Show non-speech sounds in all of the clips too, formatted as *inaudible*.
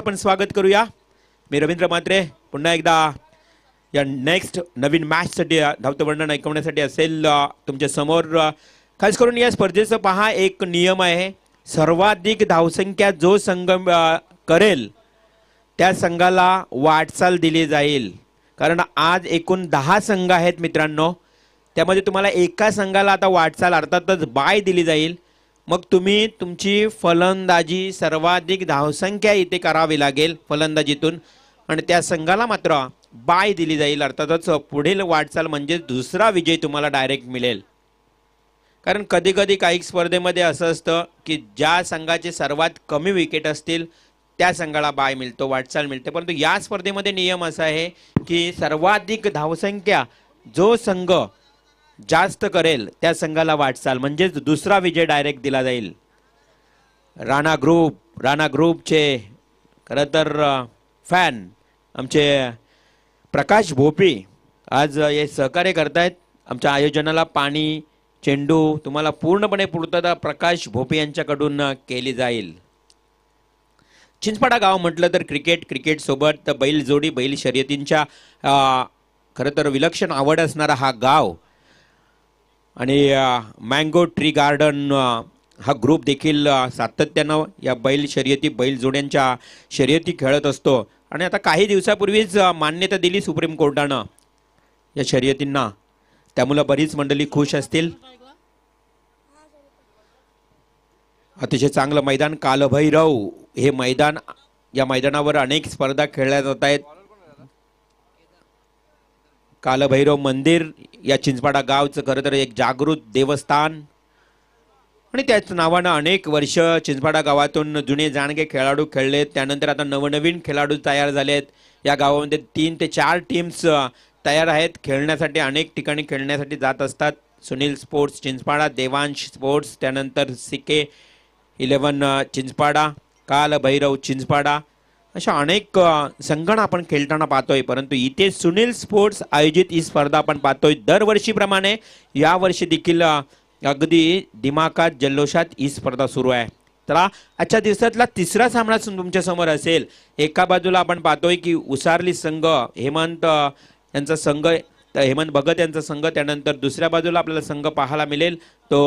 आपण स्वागत करूया मी रवींद्र मात्रे पुन्हा एकदा या नेक्स्ट नवीन मॅचसाठी धावतं वर्णन ऐकवण्यासाठी असेल तुमच्या समोर खास करून या स्पर्धेचं पहा एक नियम आहे सर्वाधिक धावसंख्या जो संघ करेल त्या संघाला वाटचाल दिली जाईल कारण आज एकूण दहा संघ आहेत मित्रांनो त्यामध्ये तुम्हाला एका संघाला आता वाटचाल अर्थातच बाय दिली जाईल मग तुम्ही तुमची फलंदाजी सर्वाधिक धावसंख्या इथे करावी लागेल फलंदाजीतून आणि त्या संघाला मात्र बाय दिली जाईल अर्थातच पुढील वाटचाल म्हणजे दुसरा विजय तुम्हाला डायरेक्ट मिळेल कारण कधी कधी काही स्पर्धेमध्ये असं असतं की ज्या संघाचे सर्वात कमी विकेट असतील त्या संघाला बाय मिळतो वाटचाल मिळते परंतु या स्पर्धेमध्ये नियम असा आहे की सर्वाधिक धावसंख्या जो संघ जास्त करेल त्या संघाला वाटचाल म्हणजेच दुसरा विजय डायरेक्ट दिला जाईल राणा ग्रुप राणा ग्रुपचे खरं तर फॅन आमचे प्रकाश भोपी आज हे सहकार्य करतायत आमच्या आयोजनाला पाणी चेंडू तुम्हाला पूर्णपणे पूर्तता प्रकाश भोपे यांच्याकडून केली जाईल चिंचपाडा गाव म्हटलं तर क्रिकेट क्रिकेटसोबत बैल जोडी बैल शर्यतींच्या खरं तर विलक्षण आवड असणारा हा गाव आणि मँगो ट्री गार्डन हा ग्रुप देखील सातत्यानं या बैल शर्यती बैल जोड्यांच्या शर्यती खेळत असतो आणि आता काही दिवसापूर्वीच मान्यता दिली सुप्रीम कोर्टानं या शर्यतींना त्यामुळं बरीच मंडळी खुश असतील अतिशय चांगलं मैदान कालभैरव हे मैदान या मैदानावर अनेक स्पर्धा खेळल्या जात आहेत कालभैरव मंदिर या चिंचपाडा गावचं खरं तर एक जागृत देवस्थान आणि त्याच नावानं अनेक वर्ष चिंचपाडा गावातून जुने जाणगे खेळाडू खेळलेत त्यानंतर आता नवनवीन खेळाडू तयार झालेत या गावामध्ये तीन ते चार टीम्स तयार आहेत खेळण्यासाठी अनेक ठिकाणी खेळण्यासाठी जात असतात सुनील स्पोर्ट्स चिंचपाडा देवांश स्पोर्ट्स त्यानंतर सिके इलेवन चिंचपाडा काल भैरव चिंचपाडा अशा अनेक संगण आपण खेळताना पाहतोय परंतु इथे सुनील स्पोर्ट्स आयोजित ही स्पर्धा आपण पाहतोय दरवर्षीप्रमाणे यावर्षी देखील अगदी दिमाकात जल्लोषात ही स्पर्धा सुरू आहे तर आजच्या दिवसातला तिसरा सामना तुमच्या समोर असेल एका बाजूला आपण पाहतोय की उसारली संघ हेमंत यांचा संघ हेमंत भगत यांचा संघ त्यानंतर दुसऱ्या बाजूला आपल्याला संघ पाहायला मिळेल तो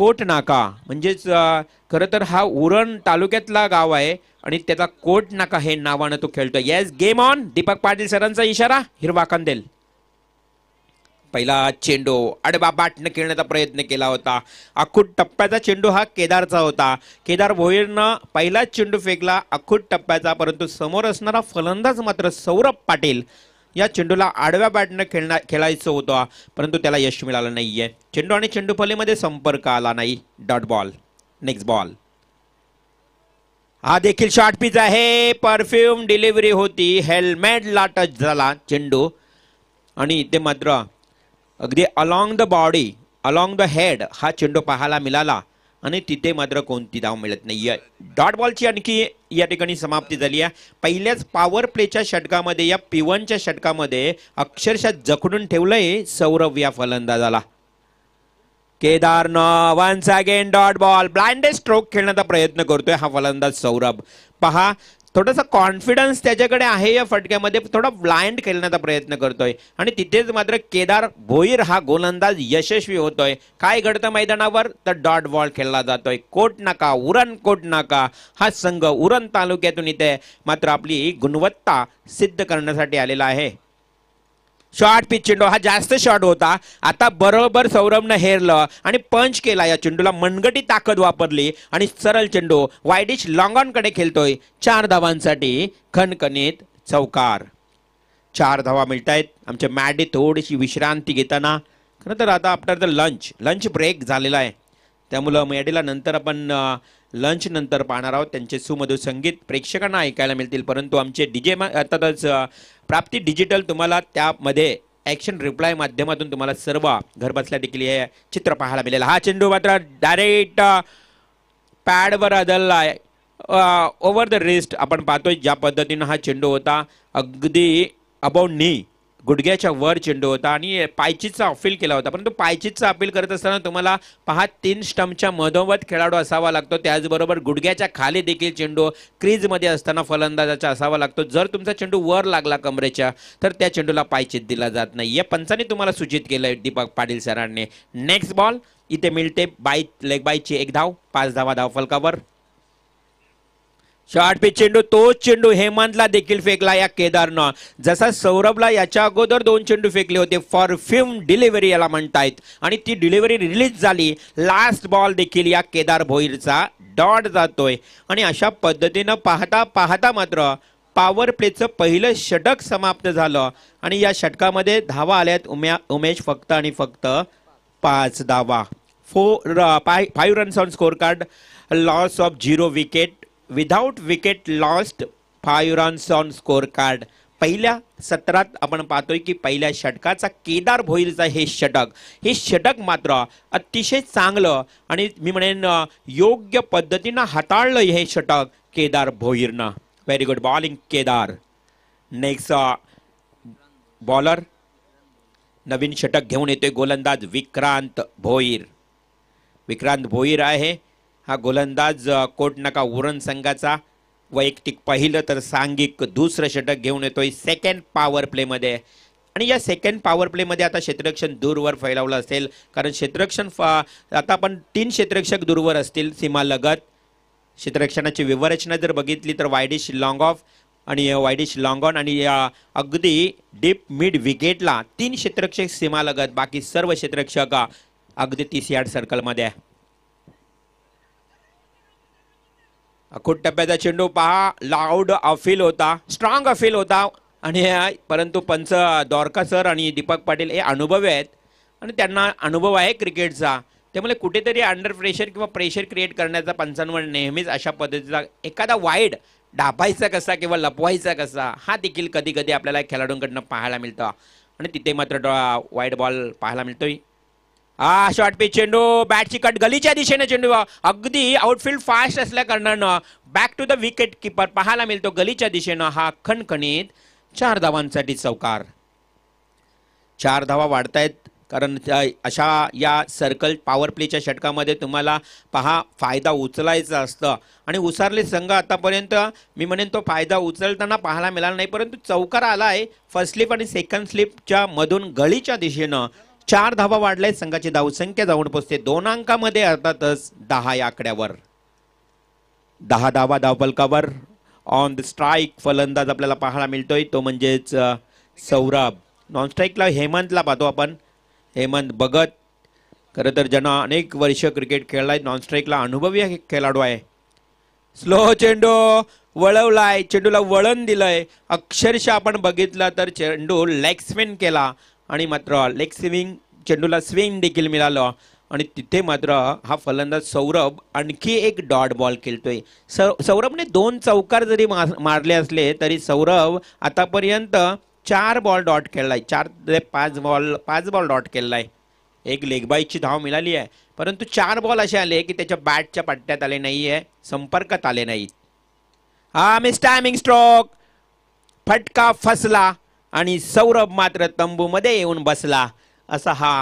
नाका म्हणजेच खरं तर हा उरण तालुक्यातला गाव आहे आणि त्याचा कोट नाका हे नावानं तो खेळतो yes game on Deepak Patil सरांचा इशारा हिरवा कंदेल पहिला चेंडू अडबा बाटनं खेळण्याचा प्रयत्न केला होता अखूट टप्प्याचा चेंडू हा केदारचा होता केदार भोईरनं पहिलाच चेंडू फेकला अखूट टप्प्याचा परंतु समोर असणारा फलंदाज मात्र सौरभ पाटील या चेंडूला आडव्या बॅटनं खेळणार खेळायचं होतं परंतु त्याला यश मिळालं नाही आहे चेंडू आणि फलीमध्ये संपर्क आला नाही डॉट बॉल नेक्स्ट बॉल हा देखील शॉर्ट पिच आहे परफ्यूम डिलिव्हरी होती ला टच झाला चेंडू आणि इथे मात्र अगदी along the body along the head हा चेंडू पाहायला मिळाला आणि तिथे मात्र कोणती धाव मिळत नाही आहे डॉट बॉलची आणखी या ठिकाणी समाप्ती झाली आहे पहिल्याच पॉवर प्लेच्या षटकामध्ये या पिवनच्या षटकामध्ये अक्षरशः जखडून ठेवलंय सौरभ या फलंदाजाला Kedar no once again dot ball blind stroke खेळण्याचा प्रयत्न करतोय हा फलंदाज सौरभ पहा थोडासा कॉन्फिडन्स त्याच्याकडे आहे या फटक्यामध्ये थोडा ब्लाइंड खेळण्याचा प्रयत्न करतोय आणि तिथेच मात्र केदार भोईर हा गोलंदाज यशस्वी होतोय काय घडतं मैदानावर तर डॉट बॉल खेळला जातोय कोट नाका उरण कोट नाका हा संघ उरण तालुक्यातून इथे मात्र आपली गुणवत्ता सिद्ध करण्यासाठी आलेला आहे शॉर्ट पिच चेंडू हा जास्त शॉर्ट होता आता बरोबर सौरभनं हेरलं आणि पंच केला या चेंडूला मनगटी ताकद वापरली आणि सरळ चेंडू वायडिश लॉंगॉनकडे खेळतोय चार धावांसाठी खणखणीत चौकार चार धावा मिळत आहेत आमच्या मॅडी थोडीशी विश्रांती घेताना खरं तर आता after the lunch lunch break झालेला आहे त्यामुळं मॅडीला नंतर आपण लंच नंतर पाहणार आहोत त्यांचे सुमधुर संगीत प्रेक्षकांना ऐकायला मिळतील परंतु आमचे डी जे अर्थातच प्राप्ती डिजिटल तुम्हाला त्यामध्ये ॲक्शन रिप्लाय माध्यमातून तुम्हाला सर्व घरबसल्या देखील हे चित्र पाहायला मिळेल हा चेंडू मात्र डायरेक्ट पॅडवर आदलला ओव्हर द रेस्ट आपण पाहतोय ज्या पद्धतीनं हा चेंडू होता अगदी अबाउट नी गुडघ्याच्या वर चेंडू होता आणि पायचीचा अपील केला होता परंतु पायचीचा अपील करत असताना तुम्हाला पहा तीन स्टम्पच्या मधोमध खेळाडू असावा लागतो त्याचबरोबर गुडघ्याच्या खाली देखील चेंडू क्रीजमध्ये असताना फलंदाजाचा असावा लागतो जर तुमचा चेंडू वर लागला कमरेच्या तर त्या चेंडूला पायचीत दिला जात नाही या पंचाने तुम्हाला सूचित केलं दीपक पाटील सरांनी नेक्स्ट बॉल इथे मिळते बाय लेग बायची एक धाव पाच धावा धाव फलकावर शॉर्ट पिच चेंडू तोच चेंडू हेमंतला देखील फेकला या केदारनं जसा सौरभला याच्या अगोदर दोन चेंडू फेकले होते फॉरफ्यूम डिलिव्हरी याला म्हणतायत आणि ती डिलिव्हरी रिलीज झाली लास्ट बॉल देखील या केदार भोईरचा डॉट जातोय आणि अशा पद्धतीनं पाहता पाहता मात्र पॉवर प्लेचं पहिलं षटक समाप्त झालं आणि या षटकामध्ये धावा आल्यात उम्या उमेश फक्त आणि फक्त पाच धावा four five runs on score card loss of zero wicket without wicket lost five runs on score card पहिल्या सत्रात आपण पाहतोय की पहिल्या षटकाचा केदार भोईरचा हे षटक हे षटक मात्र अतिशय चांगलं आणि मी म्हणेन योग्य पद्धतीनं हाताळलं हे षटक केदार भोईरनं very good bowling Kedar next bowler uh, नवीन षटक घेऊन येतोय गोलंदाज विक्रांत भोईर विक्रांत भोईर आहे हा गोलंदाज कोटनका उरण संघाचा वैयक्तिक पहिलं तर सांघिक दुसरं षटक घेऊन येतोय सेकंड पॉवर प्लेमध्ये आणि या सेकंड पॉवर प्लेमध्ये आता क्षेत्ररक्षण दूरवर फैलावलं असेल कारण क्षेत्ररक्षण आता आपण तीन क्षेत्ररक्षक दूरवर असतील सीमालगत क्षेत्ररक्षणाची व्यवरचना जर बघितली तर वायडिश लॉंग ऑफ आणि वायडिश लॉंग ऑन आणि अगदी डीप मिड विकेटला तीन क्षेत्ररक्षक सीमालगत बाकी सर्व क्षेत्ररक्षक अगदी तीस यार्ड सर्कलमध्ये आहे खूप टप्प्याचा चेंडू पहा लाऊड अफील होता स्ट्रॉंग अफील होता आणि परंतु पंच दोरका सर आणि दीपक पाटील हे अनुभवी आहेत आणि त्यांना अनुभव आहे क्रिकेटचा त्यामुळे कुठेतरी अंडर प्रेशर किंवा प्रेशर क्रिएट करण्याचा पंचांवर नेहमीच अशा पद्धतीचा एखादा वाईड डाबायचा कसा किंवा लपवायचा कसा हा देखील कधी कधी आपल्याला खेळाडूंकडनं पाहायला मिळतो आणि तिथे मात्र वाईट बॉल पाहायला मिळतोय हा शॉर्ट पिच चेंडू बॅटची कट गलीच्या दिशेने चेंडू अगदी आउटफील्ड फास्ट असल्या कारणानं back to the wicket keeper पाहायला मिळतो गलीच्या दिशेनं हा खणखणीत चार धावांसाठी चौकार चार धावा वाढतायत कारण अशा या सर्कल पॉवर प्लेच्या षटकामध्ये तुम्हाला पहा फायदा उचलायचा असतं आणि उसारले संघ आतापर्यंत मी म्हणेन तो फायदा उचलताना पाहायला मिळाला नाही परंतु चौकार आला आहे फर्स्ट स्लिप आणि सेकंड स्लिपच्या मधून गळीच्या दिशेनं चार धावा वाढल्या संघाची संख्या जाऊन पोचते दोन अंकामध्ये अर्थातच दहा या आकड्यावर दहा धावा धावपलकावर ऑन द स्ट्राईक फलंदाज आपल्याला पाहायला मिळतोय तो म्हणजेच सौरभ नॉन स्ट्राईकला हेमंतला पाहतो आपण हेमंत भगत खरं तर ज्यांना अनेक वर्ष क्रिकेट खेळलाय आहे नॉन स्ट्राईकला अनुभवी खेळाडू आहे स्लो चेंडू वळवलाय चेंडूला वळण दिलंय अक्षरशः आपण बघितलं तर चेंडू लेग स्पिन केला आणि मात्र लेग स्विंग चेंडूला स्विंग देखील मिळालं आणि तिथे मात्र हा फलंदाज सौरभ आणखी एक डॉट बॉल खेळतोय सौरभने दोन चौकार जरी मारले असले तरी सौरभ आतापर्यंत चार बॉल डॉट खेळलाय चार ते पाच बॉल पाच बॉल डॉट खेळलाय एक लेगबाईची धाव मिळाली आहे परंतु चार बॉल असे आले की त्याच्या बॅटच्या पट्ट्यात आले नाही आहे संपर्कात आले नाहीत हा मिस टायमिंग स्ट्रोक फटका फसला आणि सौरभ मात्र तंबूमध्ये येऊन बसला असा हा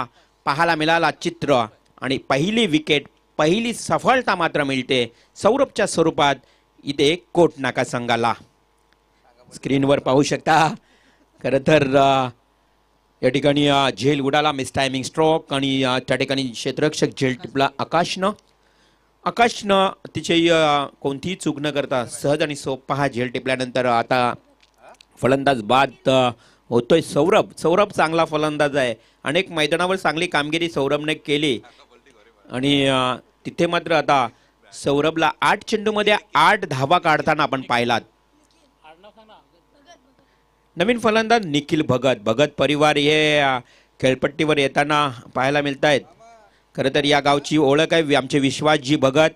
पाहायला मिळाला चित्र आणि पहिली विकेट पहिली सफलता मात्र मिळते सौरभच्या स्वरूपात इथे कोट नाका संघाला स्क्रीनवर पाहू शकता खरं तर या ठिकाणी झेल उडाला मिस टायमिंग स्ट्रोक आणि त्या ठिकाणी क्षेत्ररक्षक झेल टिपला आकाशनं आकाशनं तिचे कोणतीही चूक न करता सहज आणि सोपा हा झेल टिपल्यानंतर आता फलंदाज बाद होतोय सौरभ सौरभ चांगला फलंदाज आहे अनेक मैदानावर चांगली कामगिरी सौरभने केली आणि तिथे मात्र आता सौरभला आठ चेंडूमध्ये आठ धावा काढताना आपण पाहिलात नवीन फलंदाज निखिल भगत भगत परिवार हे खेळपट्टीवर येताना पाहायला मिळत आहेत खरं तर या गावची ओळख आहे आमचे विश्वासजी भगत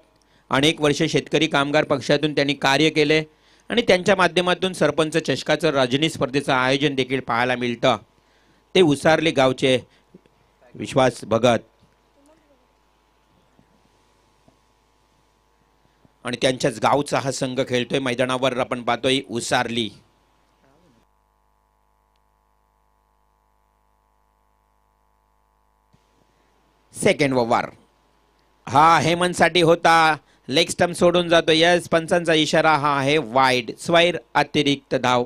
अनेक वर्ष शेतकरी कामगार पक्षातून त्यांनी कार्य केले आणि त्यांच्या माध्यमातून सरपंच चषकाचं रजनी स्पर्धेचं आयोजन देखील पाहायला मिळतं ते उसारले गावचे विश्वास भगत आणि त्यांच्याच गावचा हा संघ खेळतोय मैदानावर आपण पाहतोय उसारली सेकंड वार हा हेमंतसाठी होता लेग स्टम्प सोडून जातो यस पंचांचा इशारा हा आहे वाईड स्वैर अतिरिक्त धाव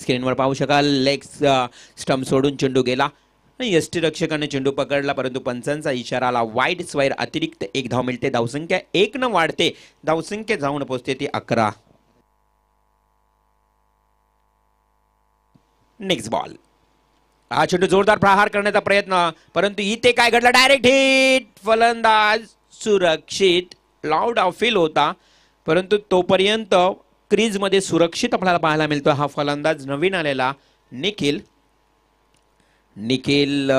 स्क्रीनवर पाहू शकाल लेग स्टम्प uh, सोडून चेंडू गेला एस टी रक्षकाने चेंडू पकडला परंतु पंचांचा इशारा आला वाईड स्वैर अतिरिक्त एक धाव मिळते धावसंख्या एक न वाढते धावसंख्या जाऊन पोचते ती अकरा नेक्स्ट बॉल हा चेंडू जोरदार प्रहार करण्याचा प्रयत्न परंतु इथे काय घडला डायरेक्ट हिट फलंदाज सुरक्षित लाव फील होता परंतु तोपर्यंत क्रीजमध्ये सुरक्षित आपल्याला पाहायला मिळतो हा फलंदाज नवीन आलेला निखिल निखिल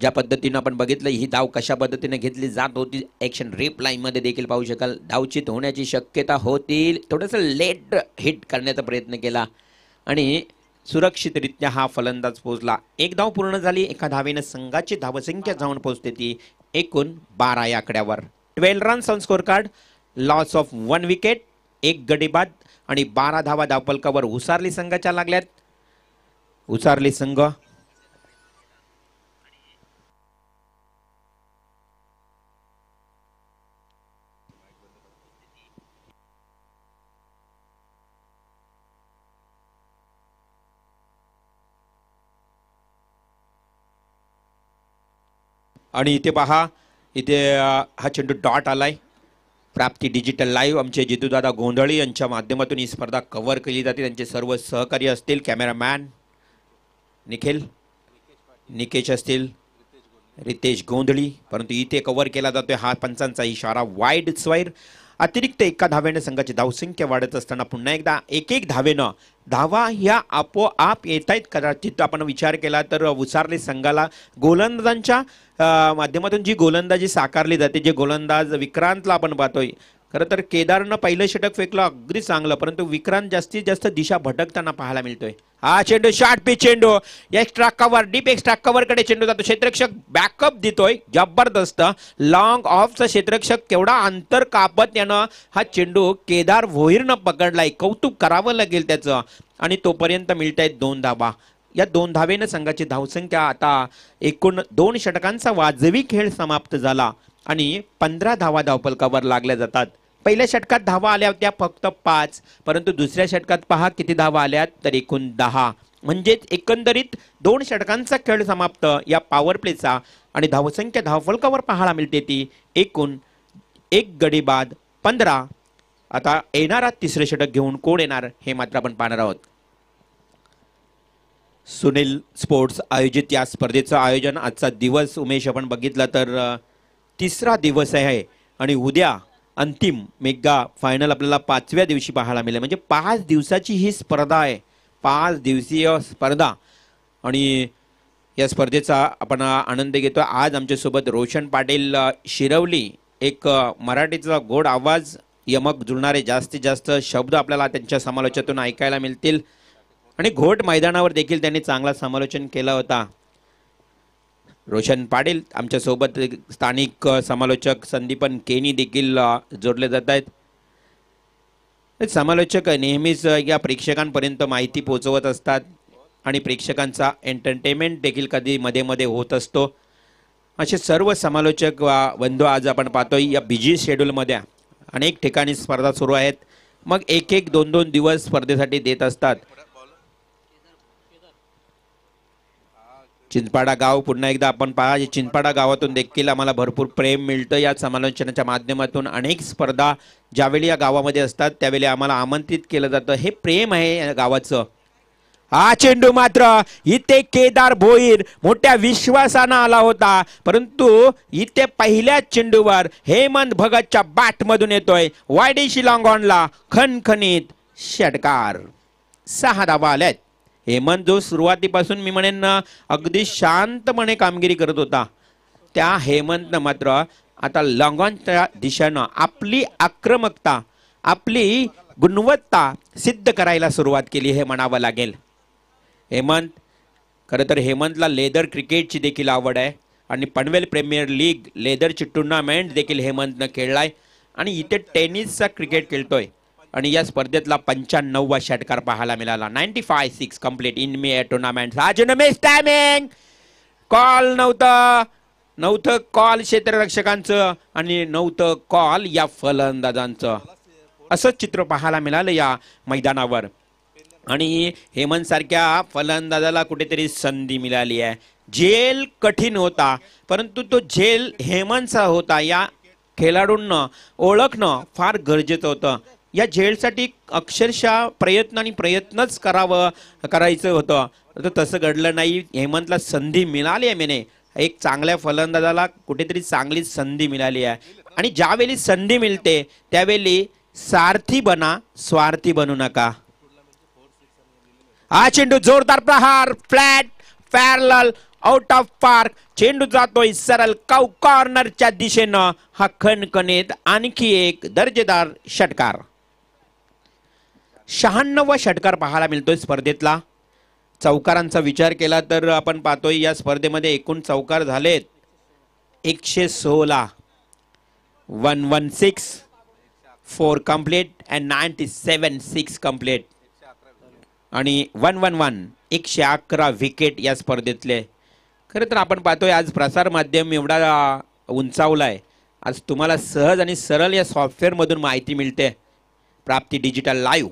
ज्या पद्धतीनं आपण बघितलं ही धाव कशा पद्धतीने घेतली जात होती ॲक्शन लाईनमध्ये देखील पाहू शकाल धावचित होण्याची शक्यता होती थोडंसं लेट हिट करण्याचा प्रयत्न केला आणि सुरक्षितरित्या हा फलंदाज पोहोचला एक धाव पूर्ण झाली एका धावेनं संघाची धावसंख्या जाऊन पोहोचते ती एकूण बारा या आकड्यावर twelve runs on score card loss of one wicket एक गडीबाद बाद आणि बारा धावा धावपलकावर उसारली संघाच्या लागल्यात उसारली संघ आणि इथे पहा इथे हा चेंडू डॉट आलाय प्राप्ती डिजिटल लाईव्ह आमचे जितूदादा गोंधळी यांच्या माध्यमातून ही स्पर्धा कव्हर केली जाते त्यांचे सर्व सहकार्य असतील कॅमेरामॅन निखिल निकेश असतील रितेश गोंधळी परंतु इथे कव्हर केला जातोय हा पंचांचा इशारा वाईड स्वैर अतिरिक्त एका धावेनं संघाची धावसंख्या वाढत असताना पुन्हा एकदा एक एक धावेनं धावा ह्या आपोआप येत आहेत कदाचित आपण विचार केला तर उसारले संघाला गोलंदाजांच्या माध्यमातून जी गोलंदाजी साकारली जाते जे गोलंदाज विक्रांतला आपण पाहतोय खरं तर केदारनं पहिलं षटक फेकलं अगदी चांगलं परंतु विक्रांत जास्तीत जास्त दिशा भटकताना पाहायला मिळतोय हा चेंडू शॉर्ट पी चेंडू extra cover deep extra cover कडे चेंडू जातो क्षेत्रक्षक बॅकअप देतोय जबरदस्त लॉंग ऑफचा क्षेत्रक्षक केवढा अंतर कापत यानं हा चेंडू केदार भोईरनं पकडलाय कौतुक करावं लागेल त्याचं आणि तोपर्यंत मिळत आहेत दोन धाबा या दोन धावेनं संघाची धावसंख्या आता एकूण दोन षटकांचा वाजवी खेळ समाप्त झाला आणि पंधरा धावा धावपलकावर लागल्या जातात पहिल्या षटकात धावा आल्या होत्या फक्त पाच परंतु दुसऱ्या षटकात पहा किती धावा आल्या तर एकूण दहा म्हणजेच एकंदरीत दोन षटकांचा खेळ समाप्त या पॉवर प्लेचा आणि धावसंख्या धावफलकावर पाहायला मिळते ती एकूण एक गडी बाद पंधरा आता येणारा तिसरे षटक घेऊन कोण येणार हे मात्र आपण पाहणार आहोत सुनील स्पोर्ट्स आयोजित या स्पर्धेचं आयोजन आजचा दिवस उमेश आपण बघितला तर तिसरा दिवस आहे आणि उद्या अंतिम मेगा फायनल आपल्याला पाचव्या दिवशी पाहायला मिळेल म्हणजे पाच दिवसाची ही स्पर्धा आहे पाच दिवसीय स्पर्धा आणि या स्पर्धेचा आपण आनंद घेतो आज आमच्यासोबत रोशन पाटील शिरवली एक मराठीचा गोड आवाज यमक जुळणारे जास्तीत जास्त शब्द आपल्याला त्यांच्या समालोचनातून ऐकायला मिळतील आणि घोट मैदानावर देखील त्यांनी चांगला समालोचन केलं होता रोशन पाटील आमच्यासोबत स्थानिक समालोचक संदीपन केनी देखील जोडले जात आहेत समालोचक नेहमीच या प्रेक्षकांपर्यंत माहिती पोहोचवत असतात आणि प्रेक्षकांचा एंटरटेनमेंट देखील कधी मध्ये मध्ये होत असतो असे सर्व समालोचक बंधू आज आपण पाहतोय या बिझी शेड्यूलमध्ये अनेक ठिकाणी स्पर्धा सुरू आहेत मग एक एक दोन दोन दिवस स्पर्धेसाठी देत असतात चिंचपाडा गाव पुन्हा एकदा आपण पहा जे चिंचपाडा गावातून देखील आम्हाला भरपूर प्रेम मिळतं या समालोचनाच्या माध्यमातून अनेक स्पर्धा ज्यावेळी या गावामध्ये असतात त्यावेळी आम्हाला आमंत्रित केलं जातं हे प्रेम आहे या गावाचं हा चेंडू मात्र इथे केदार भोईर मोठ्या विश्वासानं आला होता परंतु इथे पहिल्या चेंडूवर हेमंत भगतच्या बॅटमधून येतोय वायडी शिलॉंगॉनला खनखनीत षटकार सहा धावा आल्यात हेमंत जो सुरुवातीपासून मी म्हणेन अगदी शांतपणे कामगिरी करत होता त्या हेमंतनं मात्र आता लॉंगॉनच्या दिशेनं आपली आक्रमकता आपली गुणवत्ता सिद्ध करायला सुरुवात केली हे म्हणावं लागेल हेमंत खरं तर हेमंतला लेदर क्रिकेटची देखील आवड आहे आणि पनवेल प्रीमियर लीग लेदरची टुर्नामेंट देखील हेमंतनं खेळला आहे आणि इथे टेनिसचा क्रिकेट खेळतोय आणि या स्पर्धेतला पंच्याण्णव षटकार पाहायला मिळाला ninety five six complete in my tournament miss timing call नव्हतं नव्हतं कॉल क्षेत्ररक्षकांचं आणि नव्हतं कॉल या फलंदाजांचं असंच चित्र पाहायला मिळालं या मैदानावर आणि सारख्या फलंदाजाला कुठेतरी संधी मिळाली आहे झेल कठीण होता परंतु तो झेल हेमंतचा होता या खेळाडूंना ओळखणं फार गरजेचं होतं या झेलसाठी अक्षरशः प्रयत्न आणि प्रयत्नच करावं करायचं होतं तर तसं घडलं नाही हेमंतला संधी मिळाली आहे मेने एक चांगल्या फलंदाजाला कुठेतरी चांगली संधी मिळाली आहे आणि ज्यावेळी संधी मिळते त्यावेळी सारथी बना स्वार्थी बनू नका हा चेंडू जोरदार प्रहार flat parallel out of park चेंडू जातोय सरल कॉर्नरच्या दिशेनं हा खणखणीत आणखी एक दर्जेदार षटकार शहाण्णव षटकार पाहायला मिळतोय स्पर्धेतला चौकारांचा विचार केला तर आपण पाहतोय या स्पर्धेमध्ये एकूण चौकार झालेत एकशे सोळा one one six four complete and ninety seven six complete आणि वन वन वन एकशे अकरा विकेट या स्पर्धेतले खरं तर आपण पाहतोय आज प्रसार माध्यम एवढा उंचावला आहे आज तुम्हाला सहज आणि सरळ या सॉफ्टवेअरमधून माहिती मिळते प्राप्ती डिजिटल लाईव्ह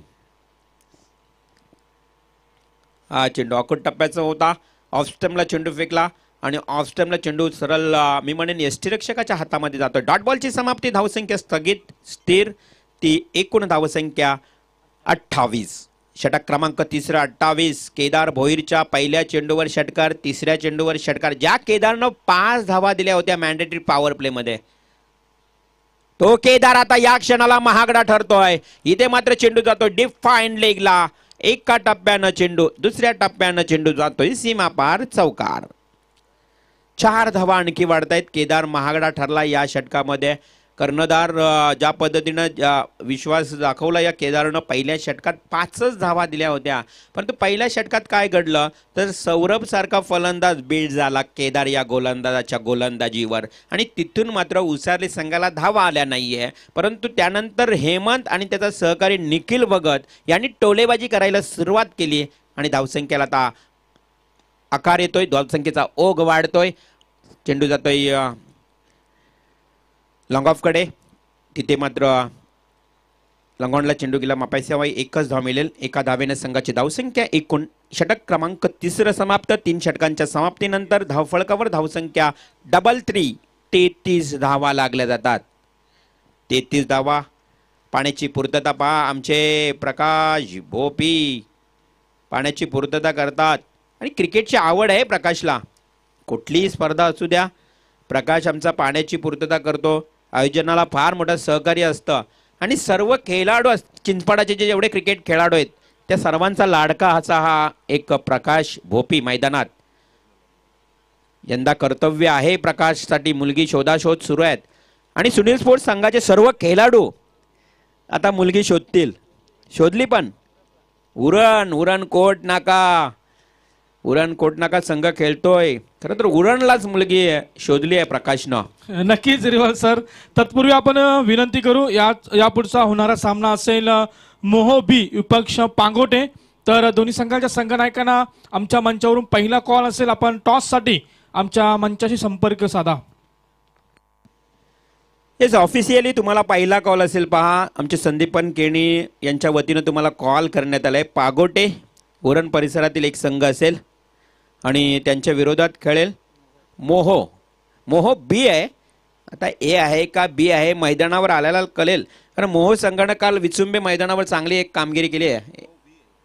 चेंडू टप्प्याचा होता ऑफ स्टेमला चेंडू फेकला आणि ऑफ स्टेमला चेंडू सरळ मी म्हणेन यष्टीरक्षकाच्या हातामध्ये जातो डॉट बॉलची समाप्ती धावसंख्या स्थगित स्थिर ती एकूण धावसंख्या अठ्ठावीस षटक क्रमांक तिसरा अठ्ठावीस केदार भोईरच्या पहिल्या चेंडूवर षटकार तिसऱ्या चेंडूवर षटकार ज्या केदारनं पाच धावा दिल्या होत्या मॅन्डेटरी पॉवर प्लेमध्ये तो केदार आता या क्षणाला महागडा ठरतोय इथे मात्र चेंडू जातो डीप फाईन लेगला एका टप्प्यानं चेंडू दुसऱ्या टप्प्यानं चेंडू जातोय सीमापार चौकार चार धवा आणखी वाढतायत केदार महागडा ठरला या षटकामध्ये कर्णधार ज्या पद्धतीनं ज्या विश्वास दाखवला या केदारनं पहिल्या षटकात पाचच धावा दिल्या होत्या परंतु पहिल्या षटकात काय घडलं तर सौरभसारखा फलंदाज बिल्ड झाला केदार या गोलंदाजाच्या गोलंदाजीवर आणि तिथून मात्र उसारले संघाला धावा आल्या नाही आहे परंतु त्यानंतर हेमंत आणि त्याचा सहकारी निखिल भगत यांनी टोलेबाजी करायला सुरुवात केली आणि धावसंख्येला आता आकार येतोय धावसंख्येचा ओघ वाढतोय चेंडू जातोय लॉंगॉफकडे तिथे मात्र लंगॉनला चेंडू गेला वाई एकच धाव मिळेल एका धावेनं संघाची धावसंख्या एकूण षटक क्रमांक तिसरं समाप्त तीन षटकांच्या समाप्तीनंतर धावफळकावर धावसंख्या डबल थ्री तेहतीस धावा लागल्या जातात तेहतीस धावा पाण्याची पूर्तता पहा आमचे प्रकाश भोपी पाण्याची पूर्तता करतात आणि क्रिकेटची आवड आहे प्रकाशला कुठलीही स्पर्धा असू द्या प्रकाश आमचा पाण्याची पूर्तता करतो आयोजनाला फार मोठं सहकार्य असतं आणि सर्व खेळाडू चिंचपाडाचे जे जेवढे क्रिकेट खेळाडू आहेत त्या सर्वांचा लाडका असा हा एक प्रकाश भोपी मैदानात यंदा कर्तव्य आहे प्रकाशसाठी मुलगी शोधाशोध सुरू आहेत आणि सुनील स्पोर्ट्स संघाचे सर्व खेळाडू आता मुलगी शोधतील शोधली पण उरण उरण कोट नाका उरण कोटनाका संघ खेळतोय खरं तर उरणलाच मुलगी शोधली आहे प्रकाशनं नक्कीच रिवाल सर तत्पूर्वी आपण विनंती करू या यापुढचा होणारा सामना असेल मोहोबी विपक्ष पांगोटे तर दोन्ही संघाच्या संघनायकांना आमच्या मंचावरून पहिला कॉल असेल आपण टॉससाठी आमच्या मंचाशी संपर्क साधा येस ऑफिशियली तुम्हाला पहिला कॉल असेल पहा आमचे संदीपन केणी यांच्या वतीनं तुम्हाला कॉल करण्यात आलाय पागोटे उरण परिसरातील एक संघ असेल आणि त्यांच्या विरोधात खेळेल मोहो मोहो बी आहे आता ए आहे का बी आहे मैदानावर आल्याला कळेल कारण मोहो संघानं काल विचुंबे मैदानावर चांगली एक कामगिरी केली आहे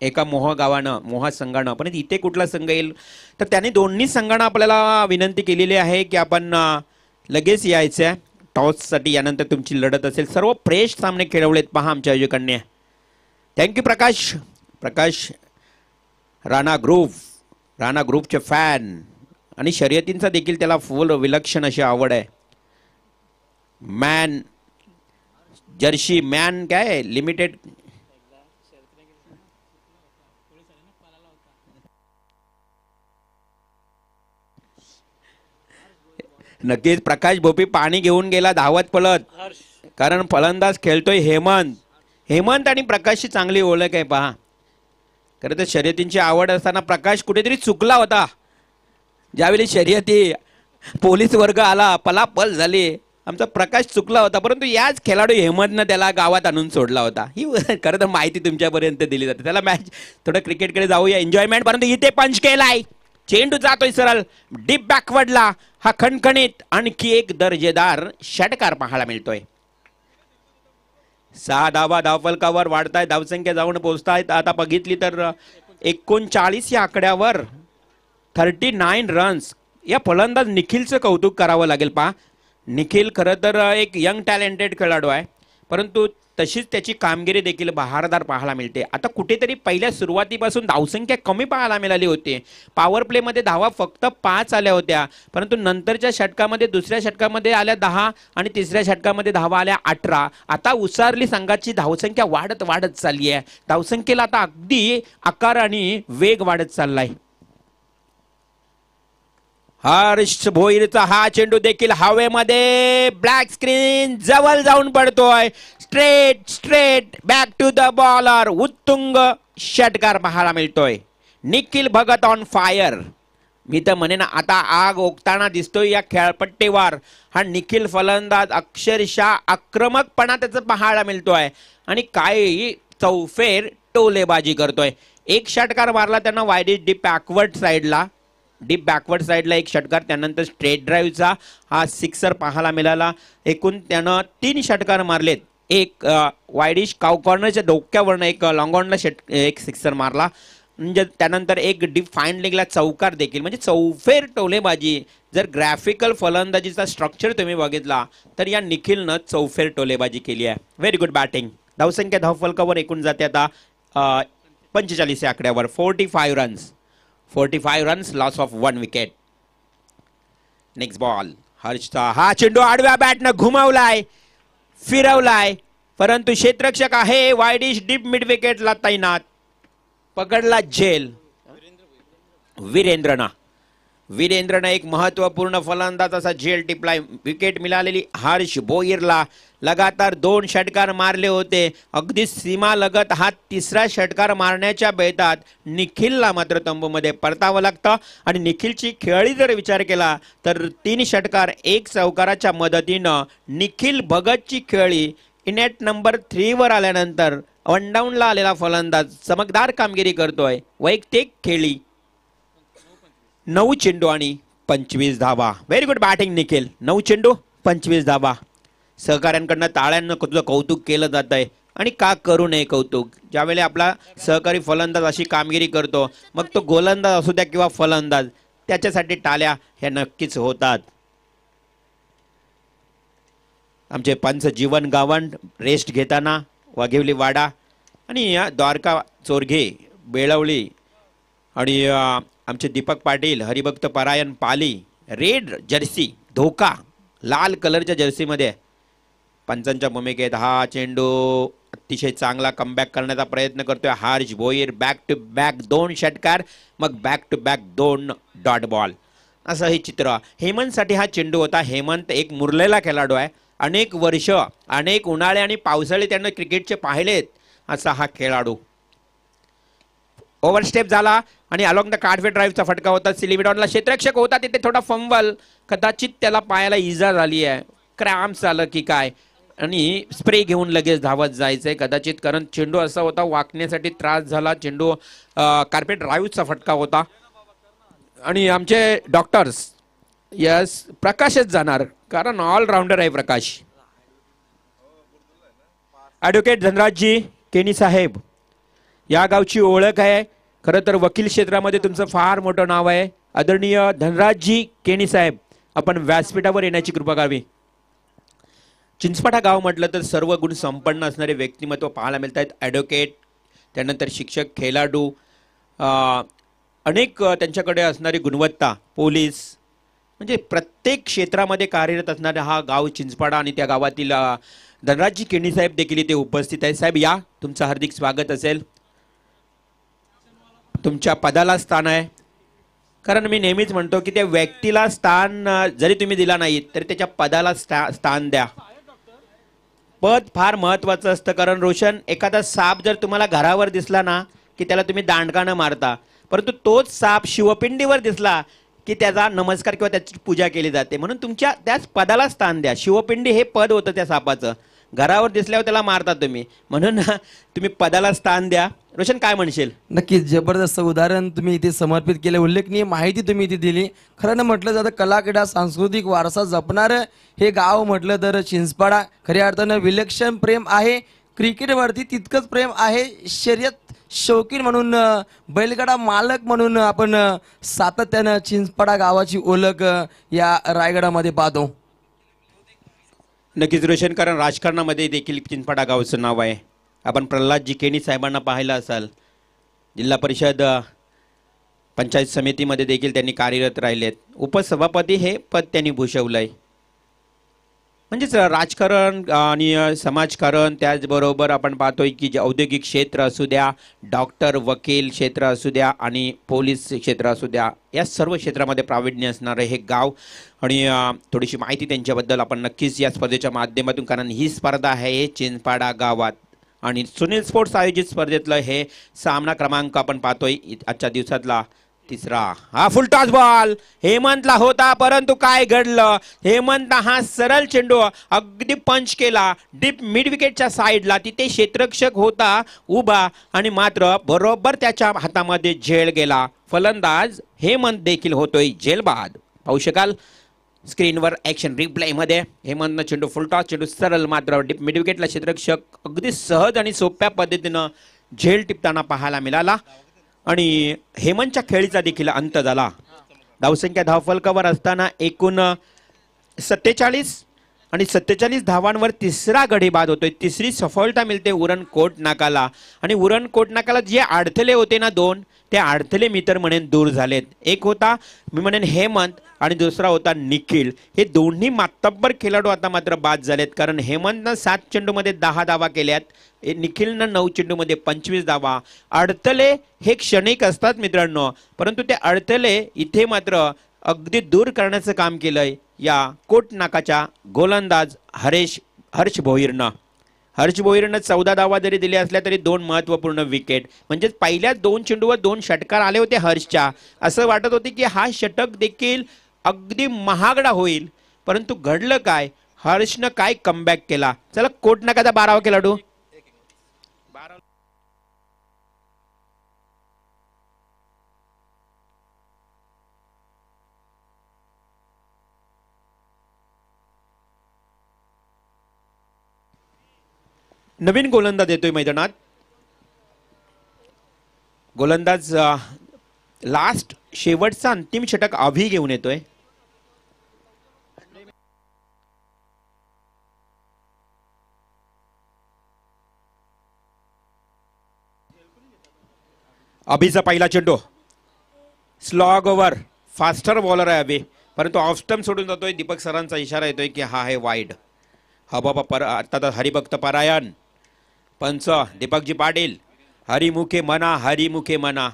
एका मोह गावानं मोहा संघानं पण इथे कुठला संघ येईल तर त्यांनी दोन्ही संघानं आपल्याला विनंती केलेली आहे की आपण लगेच यायचं आहे टॉससाठी यानंतर तुमची लढत असेल सर्व फ्रेश सामने खेळवलेत पहा आमच्या आयोजकांनी थँक्यू प्रकाश प्रकाश राणा ग्रुप राणा ग्रुपचे फॅन आणि शर्यतींचा देखील त्याला फुल विलक्षण अशी आवड आहे मॅन जर्सी मॅन काय लिमिटेड नक्कीच प्रकाश भोपी पाणी घेऊन गेला धावत पळत कारण फलंदाज खेळतोय हेमंत हेमंत आणि प्रकाशची चांगली ओळख आहे पहा खरं तर शर्यतींची आवड असताना प्रकाश कुठेतरी चुकला होता ज्यावेळी शर्यती पोलीस वर्ग आला पलापल झाली आमचा प्रकाश चुकला होता परंतु याच खेळाडू हेमंतनं त्याला गावात आणून सोडला होता ही *laughs* खरं तर माहिती तुमच्यापर्यंत दिली जाते त्याला मॅच थोडं क्रिकेटकडे जाऊया एन्जॉयमेंट परंतु इथे पंच केलाय चेंडू जातोय सरळ डीप बॅकवर्डला हा खणखणीत आणखी एक दर्जेदार षटकार पाहायला मिळतोय सहा धावा धावफलकावर आहे धावसंख्या जाऊन आहेत आता बघितली तर एकोणचाळीस या आकड्यावर थर्टी नाईन रन्स या फलंदाज निखिलचं कौतुक करावं लागेल पहा निखिल खरं तर एक यंग टॅलेंटेड खेळाडू आहे परंतु तशीच त्याची कामगिरी देखील बहारदार पाहायला मिळते आता कुठेतरी पहिल्या सुरुवातीपासून धावसंख्या कमी पाहायला मिळाली होती पॉवर प्लेमध्ये धावा फक्त पाच आल्या होत्या परंतु नंतरच्या षटकामध्ये दुसऱ्या षटकामध्ये आल्या दहा आणि तिसऱ्या षटकामध्ये धावा आल्या अठरा आता उसारली संघाची धावसंख्या वाढत वाढत चालली आहे धावसंख्येला आता अगदी आकार आणि वेग वाढत चाललाय हर्ष भोईरचा हा चेंडू देखील मध्ये ब्लॅक स्क्रीन जवळ जाऊन पडतोय straight straight back to the bowler उत्तुंग षटकार पाहायला मिळतोय निखिल भगत ऑन फायर मी तर म्हणेन आता आग ओकताना दिसतोय या खेळपट्टीवर हा निखिल फलंदाज अक्षरशः आक्रमकपणा त्याचं पाहायला मिळतोय आणि काही चौफेर टोलेबाजी करतोय एक षटकार मारला त्यांना वायडी डीप बॅकवर्ड साईडला डीप बॅकवर्ड साईडला एक षटकार त्यानंतर स्ट्रेट ड्राईव्हचा हा सिक्सर पाहायला मिळाला एकूण त्यानं तीन षटकार मारलेत एक वायडिश काव कॉर्नरच्या डोक्यावरनं एक लॉंगॉनला शेट एक सिक्सर मारला म्हणजे त्यानंतर एक डीप फाईन लेगला चौकार देखील म्हणजे चौफेर टोलेबाजी जर ग्राफिकल फलंदाजीचा स्ट्रक्चर तुम्ही बघितला तर या निखिलनं चौफेर टोलेबाजी केली आहे व्हेरी गुड बॅटिंग धावसंख्या धावफलकावर एकूण जाते आता पंचेचाळीस या आकड्यावर forty five runs forty five runs loss of one wicket next ball हर्षचा हा चेंडू आडव्या बॅटनं घुमावलाय फिरवलाय परंतु क्षेत्रक्षक आहे वायडिश डीप मिड विकेटला तैनात पकडला जेल वीरेंद्रना वीरेंद्रनं एक महत्त्वपूर्ण फलंदाज असा झेल टिपलाय विकेट मिळालेली हर्ष बोईरला लगातार दोन षटकार मारले होते अगदी सीमालगत हा तिसरा षटकार मारण्याच्या बेतात निखिलला मात्र तंबूमध्ये परतावं लागतं आणि निखिलची खेळी जर विचार केला तर तीन षटकार एक चौकाराच्या मदतीनं निखिल भगतची खेळी इनेट नंबर थ्रीवर आल्यानंतर वनडाऊनला आलेला फलंदाज चमकदार कामगिरी करतोय वैयक्तिक खेळी नऊ चेंडू आणि पंचवीस धावा व्हेरी गुड बॅटिंग निखेल नऊ चेंडू पंचवीस धावा सहकाऱ्यांकडनं ताळ्यांना कुठलं कौतुक केलं जात आहे आणि का करू नये कौतुक ज्यावेळी आपला सहकारी फलंदाज अशी कामगिरी करतो मग तो गोलंदाज असू द्या किंवा फलंदाज त्याच्यासाठी टाळ्या ह्या नक्कीच होतात आमचे पंच जीवन गावण रेस्ट घेताना वाघिवली वाडा आणि द्वारका चोरघे बेळवली आणि आमचे दीपक पाटील हरिभक्त परायण पाली रेड जर्सी धोका लाल कलरच्या जर्सीमध्ये पंचांच्या भूमिकेत हा चेंडू अतिशय चांगला कमबॅक करण्याचा प्रयत्न करतोय हार्ज भोईर बॅक टू बॅक दोन षटकार मग बॅक टू बॅक दोन डॉट बॉल असं हे चित्र हेमंतसाठी हा चेंडू होता हेमंत एक मुरलेला खेळाडू आहे अनेक वर्ष अनेक उन्हाळे आणि पावसाळे त्यांना क्रिकेटचे पाहिलेत असा हा खेळाडू ओव्हरस्टेप झाला आणि अलॉंग द काठवे ड्राईव्हचा फटका होता सिलिबिडॉनला क्षेत्ररक्षक होता तिथे थोडा फंबल कदाचित त्याला पायाला इजा झाली आहे क्रॅम्स झालं की काय आणि स्प्रे घेऊन लगेच धावत जायचंय कदाचित कारण चेंडू असा होता वाकण्यासाठी त्रास झाला चेंडू कार्पेट ड्राईव्हचा फटका होता आणि आमचे डॉक्टर्स यस प्रकाशच जाणार कारण ऑलराऊंडर आहे प्रकाश ॲडव्होकेट धनराजजी केनी साहेब या गावची ओळख आहे खरं तर वकील क्षेत्रामध्ये तुमचं फार मोठं नाव आहे आदरणीय धनराजजी केणी साहेब आपण व्यासपीठावर येण्याची कृपा करावी चिंचपाटा गाव म्हटलं तर सर्व गुण संपन्न असणारे व्यक्तिमत्व पाहायला मिळत आहेत ॲडव्होकेट त्यानंतर शिक्षक खेळाडू अनेक त्यांच्याकडे असणारी गुणवत्ता पोलीस म्हणजे प्रत्येक क्षेत्रामध्ये कार्यरत असणारा हा गाव चिंचपाडा आणि त्या गावातील धनराजजी केणी साहेब देखील इथे उपस्थित आहेत साहेब या तुमचं हार्दिक स्वागत असेल तुमच्या पदाला स्थान आहे कारण मी नेहमीच म्हणतो की त्या व्यक्तीला स्थान जरी तुम्ही दिला नाही तरी त्याच्या पदाला स्थान द्या पद फार महत्वाचं असतं कारण रोशन एखादा साप जर तुम्हाला घरावर दिसला ना की त्याला तुम्ही दांडकानं मारता परंतु तोच साप शिवपिंडीवर दिसला की त्याचा नमस्कार किंवा त्याची पूजा केली जाते म्हणून तुमच्या त्याच पदाला स्थान द्या शिवपिंडी हे पद होतं त्या सापाचं घरावर दिसल्यावर त्याला मारता तुम्ही म्हणून ना तुम्ही पदाला स्थान द्या रोशन काय म्हणशील नक्कीच जबरदस्त उदाहरण तुम्ही इथे समर्पित केले उल्लेखनीय माहिती तुम्ही इथे दिली खरं ना म्हटलं जातं कलाकडा सांस्कृतिक वारसा जपणारं हे गाव म्हटलं तर चिंचपाडा खऱ्या अर्थानं विलक्षण प्रेम आहे क्रिकेटवरती तितकंच प्रेम आहे शर्यत शौकीन म्हणून बैलगाडा मालक म्हणून आपण सातत्यानं चिंचपाडा गावाची ओळख या रायगडामध्ये पाहतो नक्कीच रोशन कारण राजकारणामध्ये देखील चिंचपाडा गावचं नाव आहे आपण जी केणी साहेबांना पाहिलं असाल जिल्हा परिषद पंचायत समितीमध्ये देखील त्यांनी कार्यरत राहिले आहेत उपसभापती हे पद त्यांनी भूषवलं आहे म्हणजेच राजकारण आणि समाजकारण त्याचबरोबर आपण पाहतोय की जे औद्योगिक क्षेत्र असू द्या डॉक्टर वकील क्षेत्र असू द्या आणि पोलीस क्षेत्र असू द्या या सर्व क्षेत्रामध्ये प्राविण्य असणारं हे गाव आणि थोडीशी माहिती त्यांच्याबद्दल आपण नक्कीच या स्पर्धेच्या माध्यमातून कारण ही स्पर्धा आहे हे चिंचपाडा गावात आणि सुनील स्पोर्ट्स आयोजित स्पर्धेतलं हे सामना क्रमांक आपण पाहतोय आजच्या दिवसातला तिसरा हा फुलटॉस बॉल हेमंतला होता परंतु काय घडलं हेमंत हा सरळ चेंडू अगदी पंच केला डीप मिड विकेटच्या साईडला तिथे क्षेत्रक्षक होता उभा आणि मात्र बरोबर त्याच्या हातामध्ये झेल गेला फलंदाज हेमंत देखील होतोय झेलबाद पाहू शकाल स्क्रीनवर ॲक्शन रिप्लेमध्ये हेमंतनं चेंडू फुलटॉस चेंडू सरळ मात्र डीप मिड विकेटला क्षेत्रक्षक अगदी सहज आणि सोप्या पद्धतीनं झेल टिपताना पाहायला मिळाला आणि हेमंतच्या खेळीचा देखील अंत झाला धावसंख्या धावफलकावर असताना एकूण सत्तेचाळीस आणि सत्तेचाळीस धावांवर तिसरा गडी बाद होतोय तिसरी सफलता मिळते उरण कोट नाकाला आणि उरण कोट नाकाला जे आडथले होते ना दोन ते अडथले मी तर म्हणेन दूर झालेत एक होता मी म्हणेन हेमंत आणि दुसरा होता निखिल हे दोन्ही मातब्बर खेळाडू आता मात्र बाद झालेत कारण हेमंतनं सात चेंडूमध्ये दहा धावा केल्यात निखिलनं नऊ चेंडूमध्ये पंचवीस धावा अडथळे हे क्षणिक असतात मित्रांनो परंतु ते अडथळे इथे मात्र अगदी दूर करण्याचं काम केलंय या कोटनाकाच्या गोलंदाज हरेश हर्ष भोईरनं हर्ष भोईरनं चौदा धावा जरी दिल्या असल्या तरी दोन महत्वपूर्ण विकेट म्हणजेच पहिल्या दोन चेंडूवर दोन षटकार आले होते हर्षच्या असं वाटत होते की हा षटक देखील अगदी महागडा होईल परंतु घडलं काय हर्षनं काय कमबॅक केला चला कोटनाकाचा बारावा खेळाडू नवीन गोलंदाज येतोय मैदानात गोलंदाज लास्ट शेवटचा अंतिम षटक आभी घेऊन येतोय अभिचा पहिला चेंडू स्लॉग ओव्हर फास्टर बॉलर आहे अभि परंतु ऑफ सोडून जातोय दीपक सरांचा इशारा येतोय की हा आहे वाईड बाबा पर आता हरिभक्त परायण पंच दीपकजी पाटील हरिमुखे मना हरिमुखे मना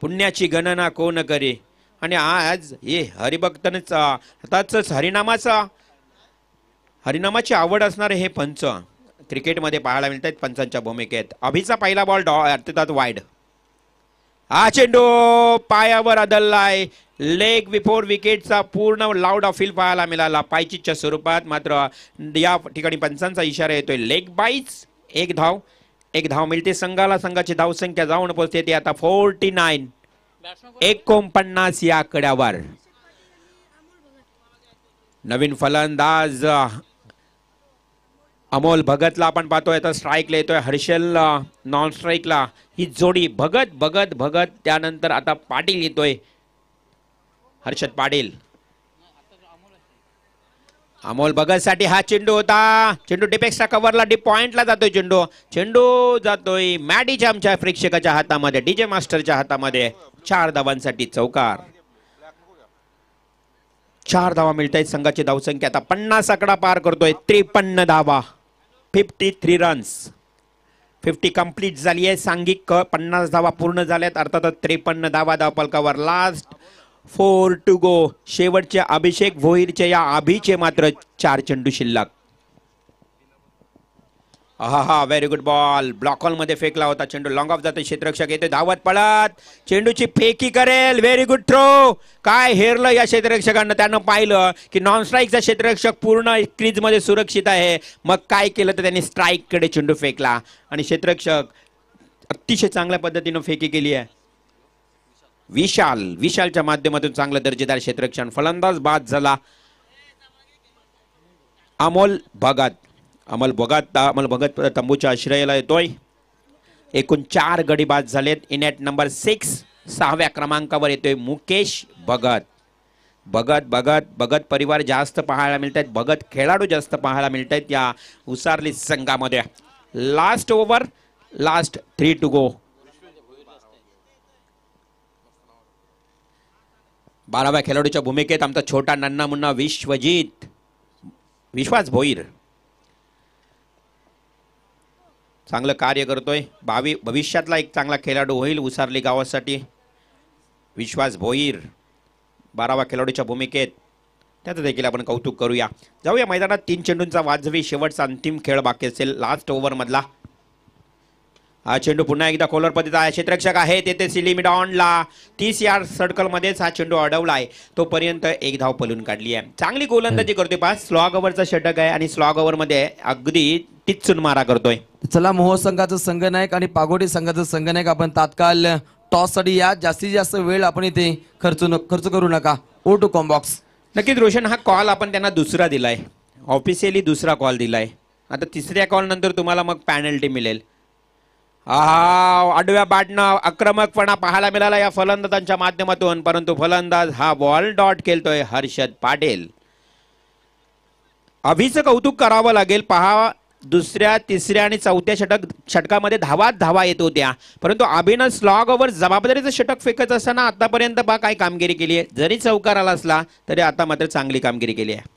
पुण्याची गणना कोण करे आणि आज हे हरिभक्तांचा आताच हरिनामाचा हरिनामाची आवड असणारे हे पंच क्रिकेटमध्ये पाहायला मिळतात पंचांच्या भूमिकेत अभिचा पहिला बॉल डॉ अर्थात वाईड हा चेंडू पायावर आदललाय लेग बिफोर विकेटचा पूर्ण लाऊड ऑफिल पाहायला मिळाला पायचीच्या स्वरूपात मात्र या ठिकाणी पंचांचा इशारा येतोय लेग बाईच एक धाव एक धाव मिळते संघाला संघाची संख्या जाऊन पोहोचते ती आता फोर्टी नाईन एकोणपन्नास या आकड्यावर नवीन फलंदाज अमोल भगतला आपण पाहतोय तर स्ट्राईकला येतोय हर्षलला नॉन स्ट्राईकला ही जोडी भगत भगत भगत त्यानंतर आता पाटील येतोय हर्षद पाटील अमोल साठी हा चेंडू होता चेंडू डिपेक्सच्या कव्हरला डी पॉइंटला जातोय चेंडू चेंडू जातोय मॅडीच्या आमच्या प्रेक्षकाच्या हातामध्ये डीजे मास्टरच्या हातामध्ये चार धावांसाठी चौकार चार धावा मिळत आहेत संघाची धावसंख्या आता पन्नास आकडा पार करतोय त्रेपन्न धावा fifty three runs fifty complete झाली आहे सांघिक पन्नास धावा पूर्ण झाल्यात अर्थातच त्रेपन्न धावा cover last four to go शेवटच्या अभिषेक भोईरचे या आभीचे मात्र चार चेंडू शिल्लक हा हा very good ball block hole मध्ये फेकला होता चेंडू लॉंग ऑफ जातो क्षेत्ररक्षक येते धावत पळत चेंडूची फेकी करेल व्हेरी गुड थ्रो काय हेरलं या क्षेत्ररक्षकांना त्यानं पाहिलं की नॉन स्ट्राईकचा क्षेत्ररक्षक पूर्ण क्रीज मध्ये सुरक्षित आहे मग काय केलं तर त्यांनी स्ट्राईक कडे चेंडू फेकला आणि क्षेत्ररक्षक अतिशय चांगल्या पद्धतीनं फेकी केली आहे विशाल विशालच्या माध्यमातून चांगलं दर्जेदार क्षेत्रक्षण फलंदाज बाद झाला अमोल भगत अमोल भगत अमोल भगत तंबूच्या आश्रयाला येतोय एकूण चार गडी बाद झालेत इनॅट नंबर सिक्स सहाव्या क्रमांकावर येतोय मुकेश भगत भगत भगत भगत परिवार जास्त पाहायला मिळत आहेत भगत खेळाडू जास्त पाहायला मिळत आहेत या उसारली संघामध्ये last over last three to go बाराव्या खेळाडूच्या भूमिकेत आमचा छोटा नन्ना मुन्ना विश्वजित विश्वास भोईर चांगलं कार्य करतोय भावी भविष्यातला एक चांगला खेळाडू होईल उसारली गावासाठी विश्वास भोईर बारावा खेळाडूच्या भूमिकेत त्याचं देखील आपण कौतुक करूया जाऊया मैदानात तीन चेंडूंचा वाजवी शेवटचा अंतिम खेळ बाकी असेल लास्ट ओव्हरमधला हा चेंडू पुन्हा एकदा कोलरपतीचा आहे क्षेत्रक्षक आहे तेथे ला तीस यार्ड सर्कलमध्येच हा चेंडू अडवला आहे तोपर्यंत एक धाव पलून काढली आहे चांगली गोलंदाजी करतोय पास स्लॉग ओव्हरचा षटक आहे आणि स्लॉग मध्ये अगदी टिचून मारा करतोय चला मोह संघाचं नायक आणि पागोडी संघाचं नायक आपण तात्काळ टॉससाठी या जास्तीत जास्त वेळ आपण इथे खर्च खर्च करू नका ओ टू कॉम्बॉक्स नक्कीच रोशन हा कॉल आपण त्यांना दुसरा दिलाय ऑफिशियली दुसरा कॉल दिलाय आता तिसऱ्या कॉल नंतर तुम्हाला मग पॅनल्टी मिळेल आडव्या बाटणं आक्रमकपणा पाहायला मिळाला या फलंदाजांच्या माध्यमातून परंतु फलंदाज हा बॉल डॉट केलतोय हर्षद पाटील अभिचं कौतुक करावं लागेल पहा दुसऱ्या तिसऱ्या आणि चौथ्या षटक षटकामध्ये धावात धावा येत होत्या परंतु अभिनं स्लॉग ओव्हर जबाबदारीचं षटक फेकत असताना आतापर्यंत बा काय कामगिरी केली आहे जरी चौकार आला असला तरी आता मात्र चांगली कामगिरी केली आहे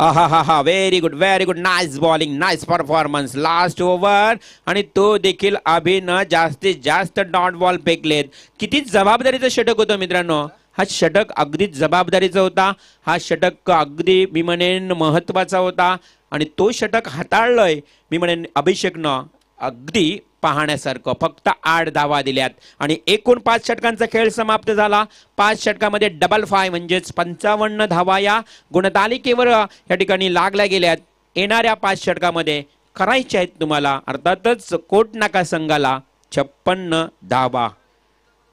हा हा हा very good very good nice bowling nice performance last over आणि तो देखील अभिनं जास्तीत जास्त डॉट बॉल फेकलेत किती जबाबदारीचं षटक होतं मित्रांनो हा षटक अगदी जबाबदारीचा होता हा षटक अगदी मी म्हणेन महत्वाचा होता आणि तो षटक हाताळलंय मी म्हणेन अभिषेकनं अगदी पाहण्यासारखं फक्त आठ धावा दिल्यात आणि एकूण पाच षटकांचा खेळ समाप्त झाला पाच षटकामध्ये डबल फाय म्हणजेच पंचावन्न धावा या गुणतालिकेवर या ठिकाणी लागल्या गेल्यात येणाऱ्या पाच षटकामध्ये करायचे आहेत तुम्हाला अर्थातच कोटनाका संघाला छप्पन्न धावा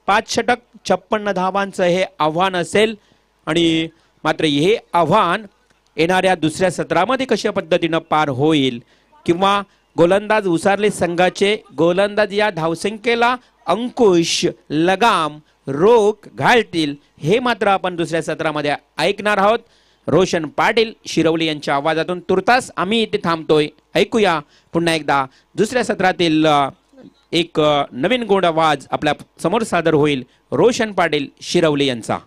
पाच षटक छप्पन्न धावांचं हे आव्हान असेल आणि मात्र हे आव्हान येणाऱ्या दुसऱ्या सत्रामध्ये कशा पद्धतीनं पार होईल किंवा गोलंदाज उसारले संघाचे गोलंदाज या धावसंख्येला अंकुश लगाम रोख घालतील हे मात्र आपण दुसऱ्या सत्रामध्ये ऐकणार आहोत रोशन पाटील शिरवली यांच्या आवाजातून तुर्तास आम्ही इथे थांबतोय ऐकूया पुन्हा एकदा दुसऱ्या सत्रातील एक नवीन गोंड आवाज आपल्या समोर सादर होईल रोशन पाटील शिरवली यांचा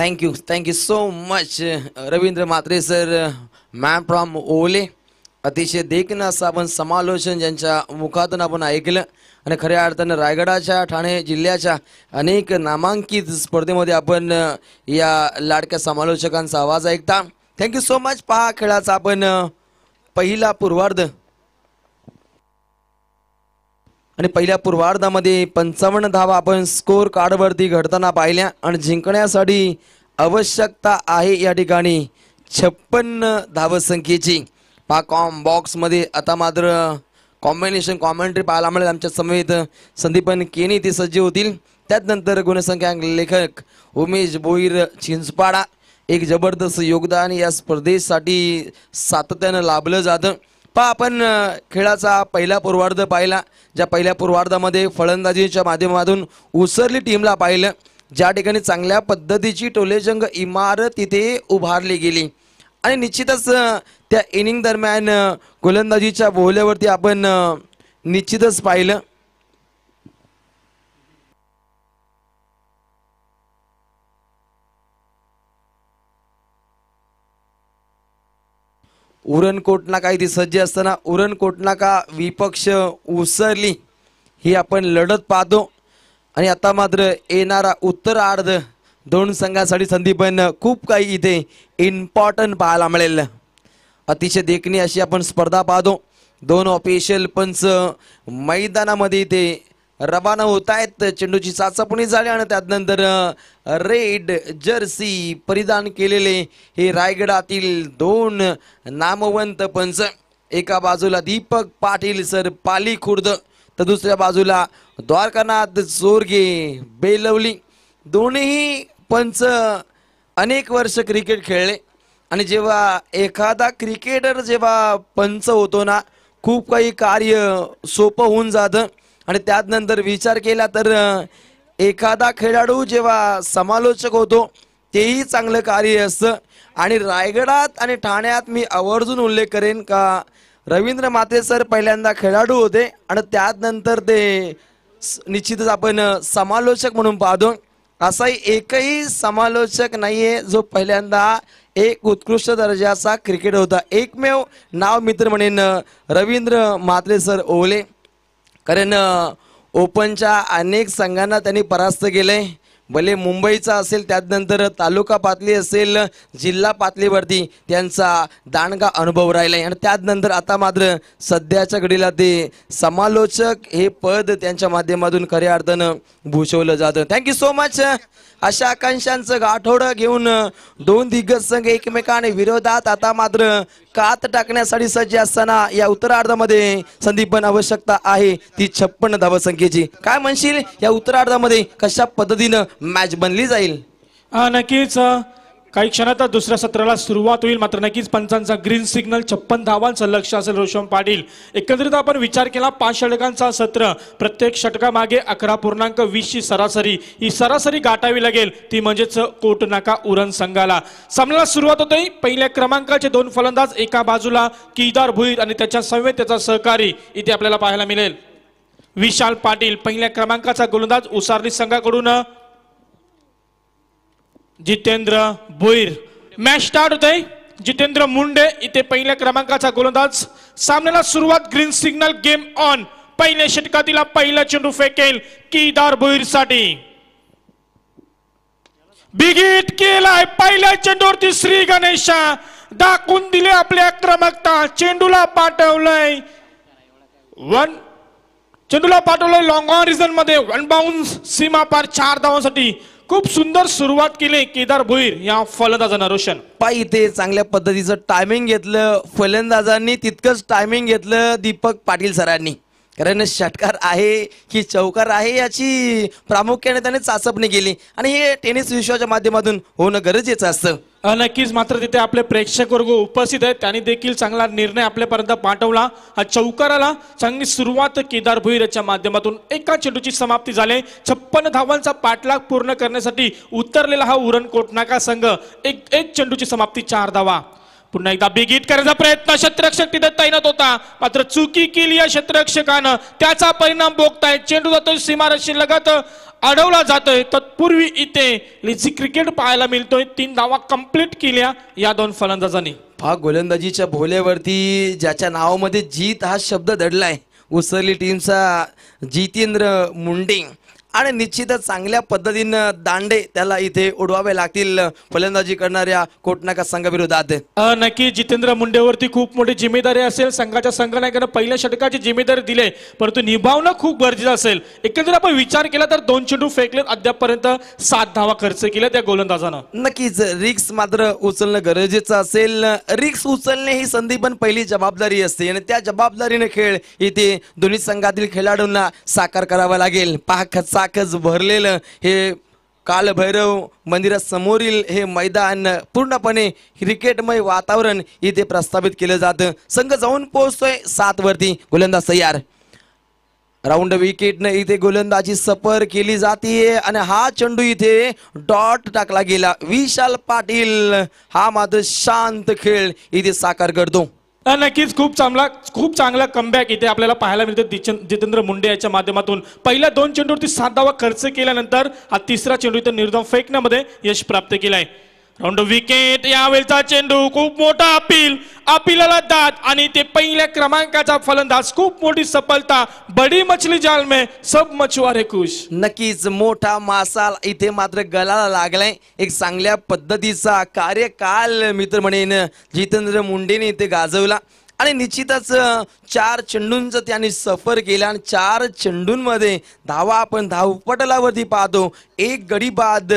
thank you thank you so much Ravindra Mhatre sir ma'am from ओले अतिशय देखणं असं आपण समालोचन ज्यांच्या मुखातून आपण ऐकलं आणि खऱ्या अर्थानं रायगडाच्या ठाणे जिल्ह्याच्या अनेक नामांकित स्पर्धेमध्ये आपण या लाडक्या समालोचकांचा आवाज ऐकता थँक्यू सो मच पहा खेळाचा आपण पहिला पूर्वार्ध आणि पहिल्या पूर्वार्धामध्ये पंचावन्न धावा आपण स्कोर कार्डवरती घडताना पाहिल्या आणि जिंकण्यासाठी आवश्यकता आहे या ठिकाणी छप्पन्न धावसंख्येची पा कॉम बॉक्समध्ये आता मात्र कॉम्बिनेशन कॉमेंट्री पाहायला मिळेल आमच्या समेत संदीपन केनी ते सज्ज होतील त्यानंतर गुणसंख्यांक लेखक उमेश बोईर चिंचपाडा एक जबरदस्त योगदान या स्पर्धेसाठी सातत्यानं लाभलं जातं पा आपण खेळाचा पहिला पूर्वार्ध पाहिला ज्या पहिल्या पूर्वार्धामध्ये फलंदाजीच्या माध्यमातून उसरली टीमला पाहिलं ज्या ठिकाणी चांगल्या पद्धतीची टोलेजंग इमारत तिथे उभारली गेली आणि निश्चितच त्या इनिंग दरम्यान गोलंदाजीच्या बोहल्यावरती आपण निश्चितच पाहिलं उरणकोट काही इथे सज्ज असताना उरणकोट का विपक्ष उसरली ही आपण लढत पाहतो आणि आता मात्र येणारा उत्तर अर्ध दोन संघासाठी पण खूप काही इथे इम्पॉर्टंट पाहायला मिळेल अतिशय देखणी अशी आपण स्पर्धा पाहतो दोन ऑफिशियल पंच मैदानामध्ये इथे रवाना होत आहेत चेंडूची चाचपणी झाली आणि त्यानंतर रेड जर्सी परिधान केलेले हे रायगडातील दोन नामवंत पंच एका बाजूला दीपक पाटील सर पाली खुर्द तर दुसऱ्या बाजूला द्वारकानाथ जोरगे बेलवली दोन्हीही पंच अनेक वर्ष क्रिकेट खेळले आणि जेव्हा एखादा क्रिकेटर जेव्हा पंच होतो ना खूप काही कार्य सोपं होऊन जातं आणि त्यानंतर विचार केला तर एखादा खेळाडू जेव्हा समालोचक होतो तेही चांगलं कार्य असतं आणि रायगडात आणि ठाण्यात मी आवर्जून उल्लेख करेन का रवींद्र माथे सर पहिल्यांदा खेळाडू होते आणि त्यानंतर ते निश्चितच आपण समालोचक म्हणून पाहतो असाही एकही समालोचक नाहीये जो पहिल्यांदा एक उत्कृष्ट दर्जाचा क्रिकेट होता एकमेव नाव मित्र म्हणेन रवींद्र मात्रे सर ओवले कारण ओपनच्या अनेक संघांना त्यांनी परास्त केले भले मुंबईचा असेल त्यानंतर तालुका पातळी असेल जिल्हा पातळीवरती त्यांचा दांडगा अनुभव राहिला आहे आणि त्यानंतर आता मात्र सध्याच्या घडीला ते समालोचक हे पद त्यांच्या माध्यमातून खऱ्या अर्थानं भूषवलं जातं थँक्यू सो मच अशा आकांक्षांचं गाठोडं घेऊन दोन दिग्गज संघ एकमेकांनी विरोधात आता मात्र कात टाकण्यासाठी सज्ज असताना या उत्तरार्धामध्ये पण आवश्यकता आहे ती छप्पन धावसंख्येची काय म्हणशील या उत्तरार्धामध्ये कशा पद्धतीनं मॅच बनली जाईल नक्कीच काही क्षणात दुसऱ्या सत्राला सुरुवात होईल मात्र नक्कीच पंचांचा ग्रीन सिग्नल छप्पन धावांचं लक्ष असेल रोशन पाटील एकंदरीत आपण विचार केला पाच षटकांचा सत्र प्रत्येक षटकामागे अकरा पूर्णांक ची सरासरी ही सरासरी गाठावी लागेल ती म्हणजेच कोट नाका उरण संघाला सामन्याला सुरुवात होते पहिल्या क्रमांकाचे दोन फलंदाज एका बाजूला किदार भुईर आणि त्याच्या समेत त्याचा सहकारी इथे आपल्याला पाहायला मिळेल विशाल पाटील पहिल्या क्रमांकाचा गोलंदाज उसारली संघाकडून जितेंद्र भुईर मॅच स्टार्ट होत जितेंद्र मुंडे इथे पहिल्या क्रमांकाचा गोलंदाज सामन्याला सुरुवात ग्रीन सिग्नल गेम ऑन पहिल्या षटकातील पहिला चेंडू फेकेल किदार भोईर साठी बिगीट केलाय पहिल्या चेंडूवरती श्री गणेशा दाखवून दिले आपल्या क्रमांकता चेंडूला पाठवलंय वन चेंडूला पाठवलंय लॉंग ऑन रिझन मध्ये वन बाउन्स सीमा पार चार धावांसाठी खूप सुंदर सुरुवात केली केदार भुईर या फलंदाजानं रोशन पायी ते चांगल्या पद्धतीचं टायमिंग घेतलं फलंदाजांनी तितकंच टायमिंग घेतलं दीपक पाटील सरांनी कारण षटकार आहे की चौकार आहे याची प्रामुख्याने त्याने चाचपणी केली आणि हे टेनिस विश्वाच्या माध्यमातून होणं गरजेचं असतं नक्कीच मात्र तिथे आपले प्रेक्षक वर्ग उपस्थित आहेत त्यांनी देखील चांगला निर्णय आपल्यापर्यंत पाठवला हा चौकाराला चांगली सुरुवात केदार भुईरच्या माध्यमातून एका चेंडूची समाप्ती झाली छप्पन धावांचा पाठलाग पूर्ण करण्यासाठी उतरलेला हा उरण कोटनाका संघ एक एक चेंडूची समाप्ती चार धावा पुन्हा एकदा बेगीत करायचा प्रयत्न क्षेत्ररक्षक तिथे तैनात होता मात्र चुकी केली या शत्ररक्षकानं त्याचा परिणाम भोगताय चेंडू जातो सीमारशी लगत अडवला जातोय तत्पूर्वी इथे लिझी क्रिकेट पाहायला मिळतोय तीन धावा कंप्लीट केल्या या दोन फलंदाजांनी हा गोलंदाजीच्या भोल्यावरती ज्याच्या नावामध्ये जीत हा शब्द दडलाय उसरली टीमचा जितेंद्र मुंडे आणि निश्चितच चांगल्या पद्धतीनं दांडे त्याला इथे उडवावे लागतील फलंदाजी करणाऱ्या कोटनाका संघाविरोधात नक्की जितेंद्र मुंडेवरती खूप मोठी जिम्मेदारी असेल संघाच्या संघनायकानं पहिल्या षटकाची जिम्मेदारी दिली परंतु निभावणं खूप गरजेचं असेल एकंदर आपण विचार केला तर दोन चेंडू फेकले अद्यापपर्यंत सात धावा खर्च केल्या त्या गोलंदाजानं नक्कीच रिक्स मात्र उचलणं गरजेचं असेल रिक्स उचलणे ही संधी पण पहिली जबाबदारी असते आणि त्या जबाबदारीने खेळ इथे दोन्ही संघातील खेळाडूंना साकार करावा लागेल पहा खर्च चाकच भरलेलं हे कालभैरव मंदिरासमोरील हे मैदान पूर्णपणे क्रिकेटमय वातावरण इथे प्रस्थापित केलं जातं संघ जाऊन पोहोचतोय सात वरती गोलंदाज तयार राऊंड विकेटनं इथे गोलंदाजी सफर केली जाते आणि हा चंडू इथे डॉट टाकला गेला विशाल पाटील हा मात्र शांत खेळ इथे साकार करतो नक्कीच खूप चांगला खूप चांगला कमबॅक इथे आपल्याला पाहायला मिळतो जितेंद्र मुंडे याच्या माध्यमातून पहिल्या दोन चेंडूवरती सात दावा खर्च केल्यानंतर हा तिसरा चेंडू इथे निर्दम फेकण्यामध्ये यश प्राप्त केलाय आहे दोंड विकेट यावेळचा चेंडू खूप मोठा अपील अपिलाला दात आणि ते पहिल्या क्रमांकाचा फलंदाज खूप मोठी सफलता बडी मछली जाल में सब मछुआरे खुश नक्कीच मोठा मासा इथे मात्र गळाला लागलाय एक चांगल्या पद्धतीचा कार्यकाल मित्र म्हणेन जितेंद्र मुंडेने इथे गाजवला आणि निश्चितच चार चेंडूंचं त्यांनी सफर केला आणि चार चेंडूंमध्ये धावा आपण धावपटलावरती पाहतो एक गडी बाद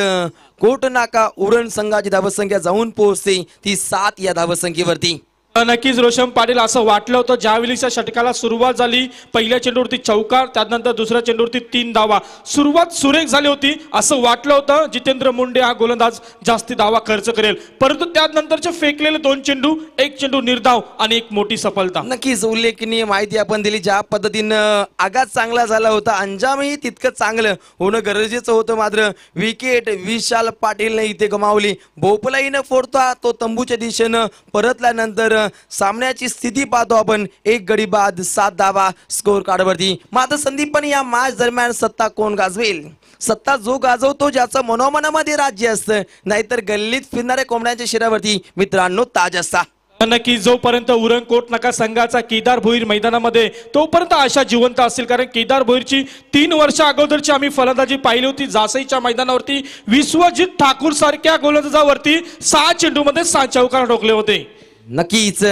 कोटनाका उरण संघाची धावसंख्या जाऊन पोहोचते ती सात या धावसंख्येवरती नक्कीच रोशन पाटील असं वाटलं होतं ज्यावेळीच्या षटकाला सुरुवात झाली पहिल्या चेंडूवरती चौकार त्यानंतर दुसऱ्या चेंडूवरती तीन धावा सुरुवात सुरेख झाली होती असं वाटलं होतं जितेंद्र मुंडे हा गोलंदाज जास्ती दावा खर्च करेल परंतु त्यानंतरचे फेकलेले दोन चेंडू एक चेंडू निर्धाव आणि एक मोठी सफलता नक्कीच उल्लेखनीय माहिती आपण दिली ज्या पद्धतीनं आघात चांगला झाला होता अंजामही तितकं चांगलं होणं गरजेचं होतं मात्र विकेट विशाल पाटीलने इथे गमावली भोपलाईनं फोडता तो तंबूच्या दिशेनं परतल्यानंतर सामन्याची स्थिती पाहतो आपण एक गडी बाद सात दावा स्कोअर कार्डवरती मात्र संदीप पण या मॅच दरम्यान सत्ता कोण गाजवेल सत्ता जो गाजवतो ज्याचं मनोमनामध्ये राज्य असतं नाहीतर गल्लीत फिरणाऱ्या कोंबड्यांच्या शिरावरती मित्रांनो ताज असता नक्की जोपर्यंत उरंगकोट नका संघाचा केदार भोईर मैदानामध्ये तोपर्यंत आशा जिवंत असतील कारण केदार भोईरची तीन वर्ष अगोदरची आम्ही फलंदाजी पाहिली होती जासईच्या मैदानावरती विश्वजित ठाकूर सारख्या गोलंदाजावरती सहा चेंडूमध्ये सहा चौकार ठोकले होते नक्कीच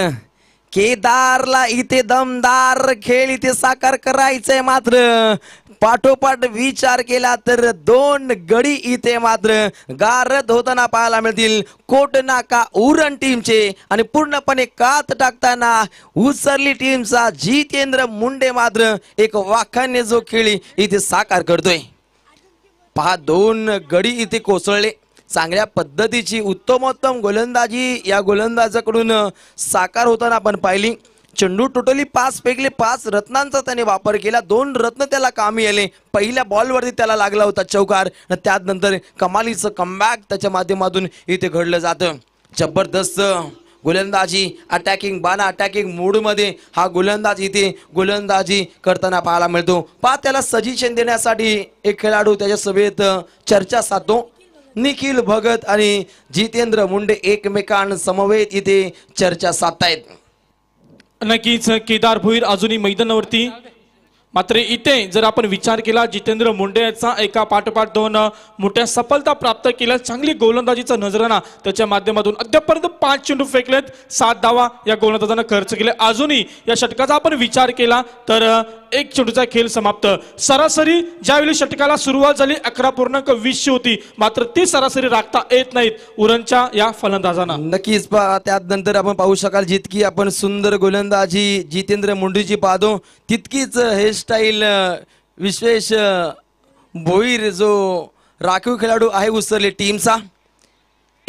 केदारला इथे दमदार खेळ इथे साकार करायचंय मात्र पाठोपाठ विचार केला तर दोन गडी इथे मात्र गारद होताना पाहायला मिळतील कोट नाका उरण टीमचे आणि पूर्णपणे कात टाकताना उसरली टीमचा जितेंद्र मुंडे मात्र एक वाखाने जो खेळी इथे साकार करतोय पहा दोन गडी इथे कोसळले चांगल्या पद्धतीची उत्तमोत्तम गोलंदाजी या गोलंदाजाकडून साकार होताना आपण पाहिली चेंडू टोटली पाच पैकी पाच रत्नांचा त्याने वापर केला दोन रत्न त्याला कामी आले पहिल्या बॉलवरती त्याला लागला होता चौकार आणि त्यानंतर कमालीचं कमबॅक त्याच्या माध्यमातून इथे घडलं जातं जबरदस्त गोलंदाजी अटॅकिंग बाना अटॅकिंग मूडमध्ये हा गोलंदाज इथे गोलंदाजी करताना पाहायला मिळतो पा त्याला सजेशन देण्यासाठी एक खेळाडू त्याच्या सभेत चर्चा साधतो निखिल भगत आणि जितेंद्र मुंडे समवेत इथे चर्चा साधतायत नक्कीच केदार भुईर अजूनही मैदानावरती मात्र इथे जर आपण विचार केला जितेंद्र मुंडे याचा एका पाठोपाठ दोन मोठ्या सफलता प्राप्त केल्या चांगली गोलंदाजीचा नजराना त्याच्या माध्यमातून अद्यापर्यंत पाच चेंडू फेकलेत सात धावा या गोलंदाजानं खर्च केले अजूनही या षटकाचा आपण विचार केला तर एक चेंडूचा खेळ समाप्त सरासरी ज्यावेळी षटकाला सुरुवात झाली अकरा पूर्णांक वीसची होती मात्र ती सरासरी राखता येत नाहीत उरणच्या या फलंदाजांना नक्कीच त्यानंतर आपण पाहू शकाल जितकी आपण सुंदर गोलंदाजी जितेंद्र मुंडेची पाहतो तितकीच हे style uh, Vishwesh uh, Bhoir जो राखीव खेळाडू आहे उसरले टीमचा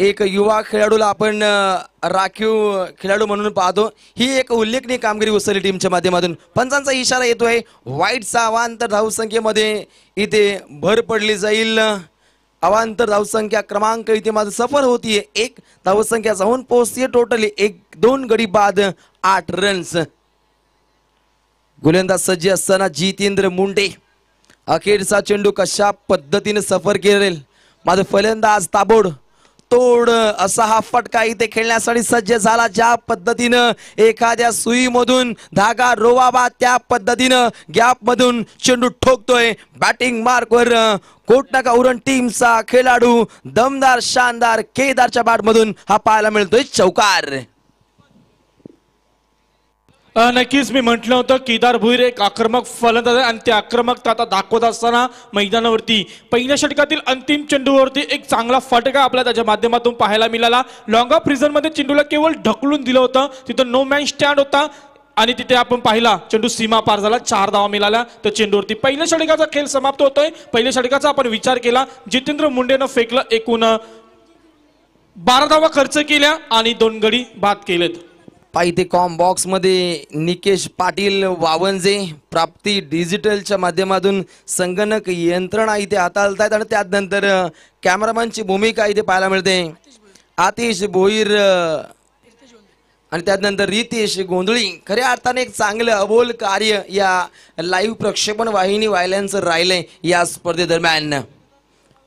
एक युवा खेळाडूला आपण uh, राखीव खेळाडू म्हणून पाहतो ही एक उल्लेखनीय कामगिरी उसरली टीमच्या माध्यमातून पंचांचा इशारा येतो आहे वाईटचा अवांतर धावसंख्येमध्ये इथे भर पडली जाईल अवांतर धावसंख्या क्रमांक इथे माझं सफर होतीये एक धावसंख्या जाऊन पोहोचते टोटली एक दोन गडी बाद आठ रन्स गोलंदाज सज्ज असताना जितेंद्र मुंडे अखेरचा चेंडू कशा पद्धतीने सफर केलेल माझा फलंदाज ताबोड तोड असा हा फटका इथे खेळण्यासाठी सज्ज झाला ज्या पद्धतीनं एखाद्या सुईमधून धागा रोवावा त्या पद्धतीनं गॅपमधून चेंडू ठोकतोय बॅटिंग मार्कवर नका उरण टीमचा खेळाडू दमदार शानदार केदारच्या मधून हा पाहायला मिळतोय चौकार नक्कीच मी म्हटलं होतं केदार भुईर एक आक्रमक फलंदाज आहे आणि ते आक्रमकता आता दाखवत असताना मैदानावरती पहिल्या षटकातील अंतिम चेंडूवरती एक चांगला फटका आपल्या त्याच्या माध्यमातून पाहायला मिळाला लॉंग ऑफ मध्ये चेंडूला केवळ ढकलून दिलं होतं तिथं नो मॅन स्टँड होता आणि तिथे आपण पाहिला चेंडू सीमा पार झाला चार धावा मिळाल्या तर चेंडूवरती पहिल्या षटकाचा खेळ समाप्त होतोय पहिल्या षटकाचा आपण विचार केला जितेंद्र मुंडेनं फेकलं एकूण बारा धावा खर्च केल्या आणि दोन गडी बाद केलेत पाहिते कॉम मध्ये निकेश पाटील वावंजे प्राप्ती डिजिटलच्या माध्यमातून संगणक यंत्रणा इथे आहेत आणि त्यानंतर कॅमेरामॅनची भूमिका इथे पाहायला मिळते आतिश भोईर आणि त्यानंतर रितेश गोंधळी खऱ्या अर्थाने एक चांगलं अबोल कार्य या लाईव्ह प्रक्षेपण वाहिनी वाहिल्यांचं राहिले या स्पर्धेदरम्यान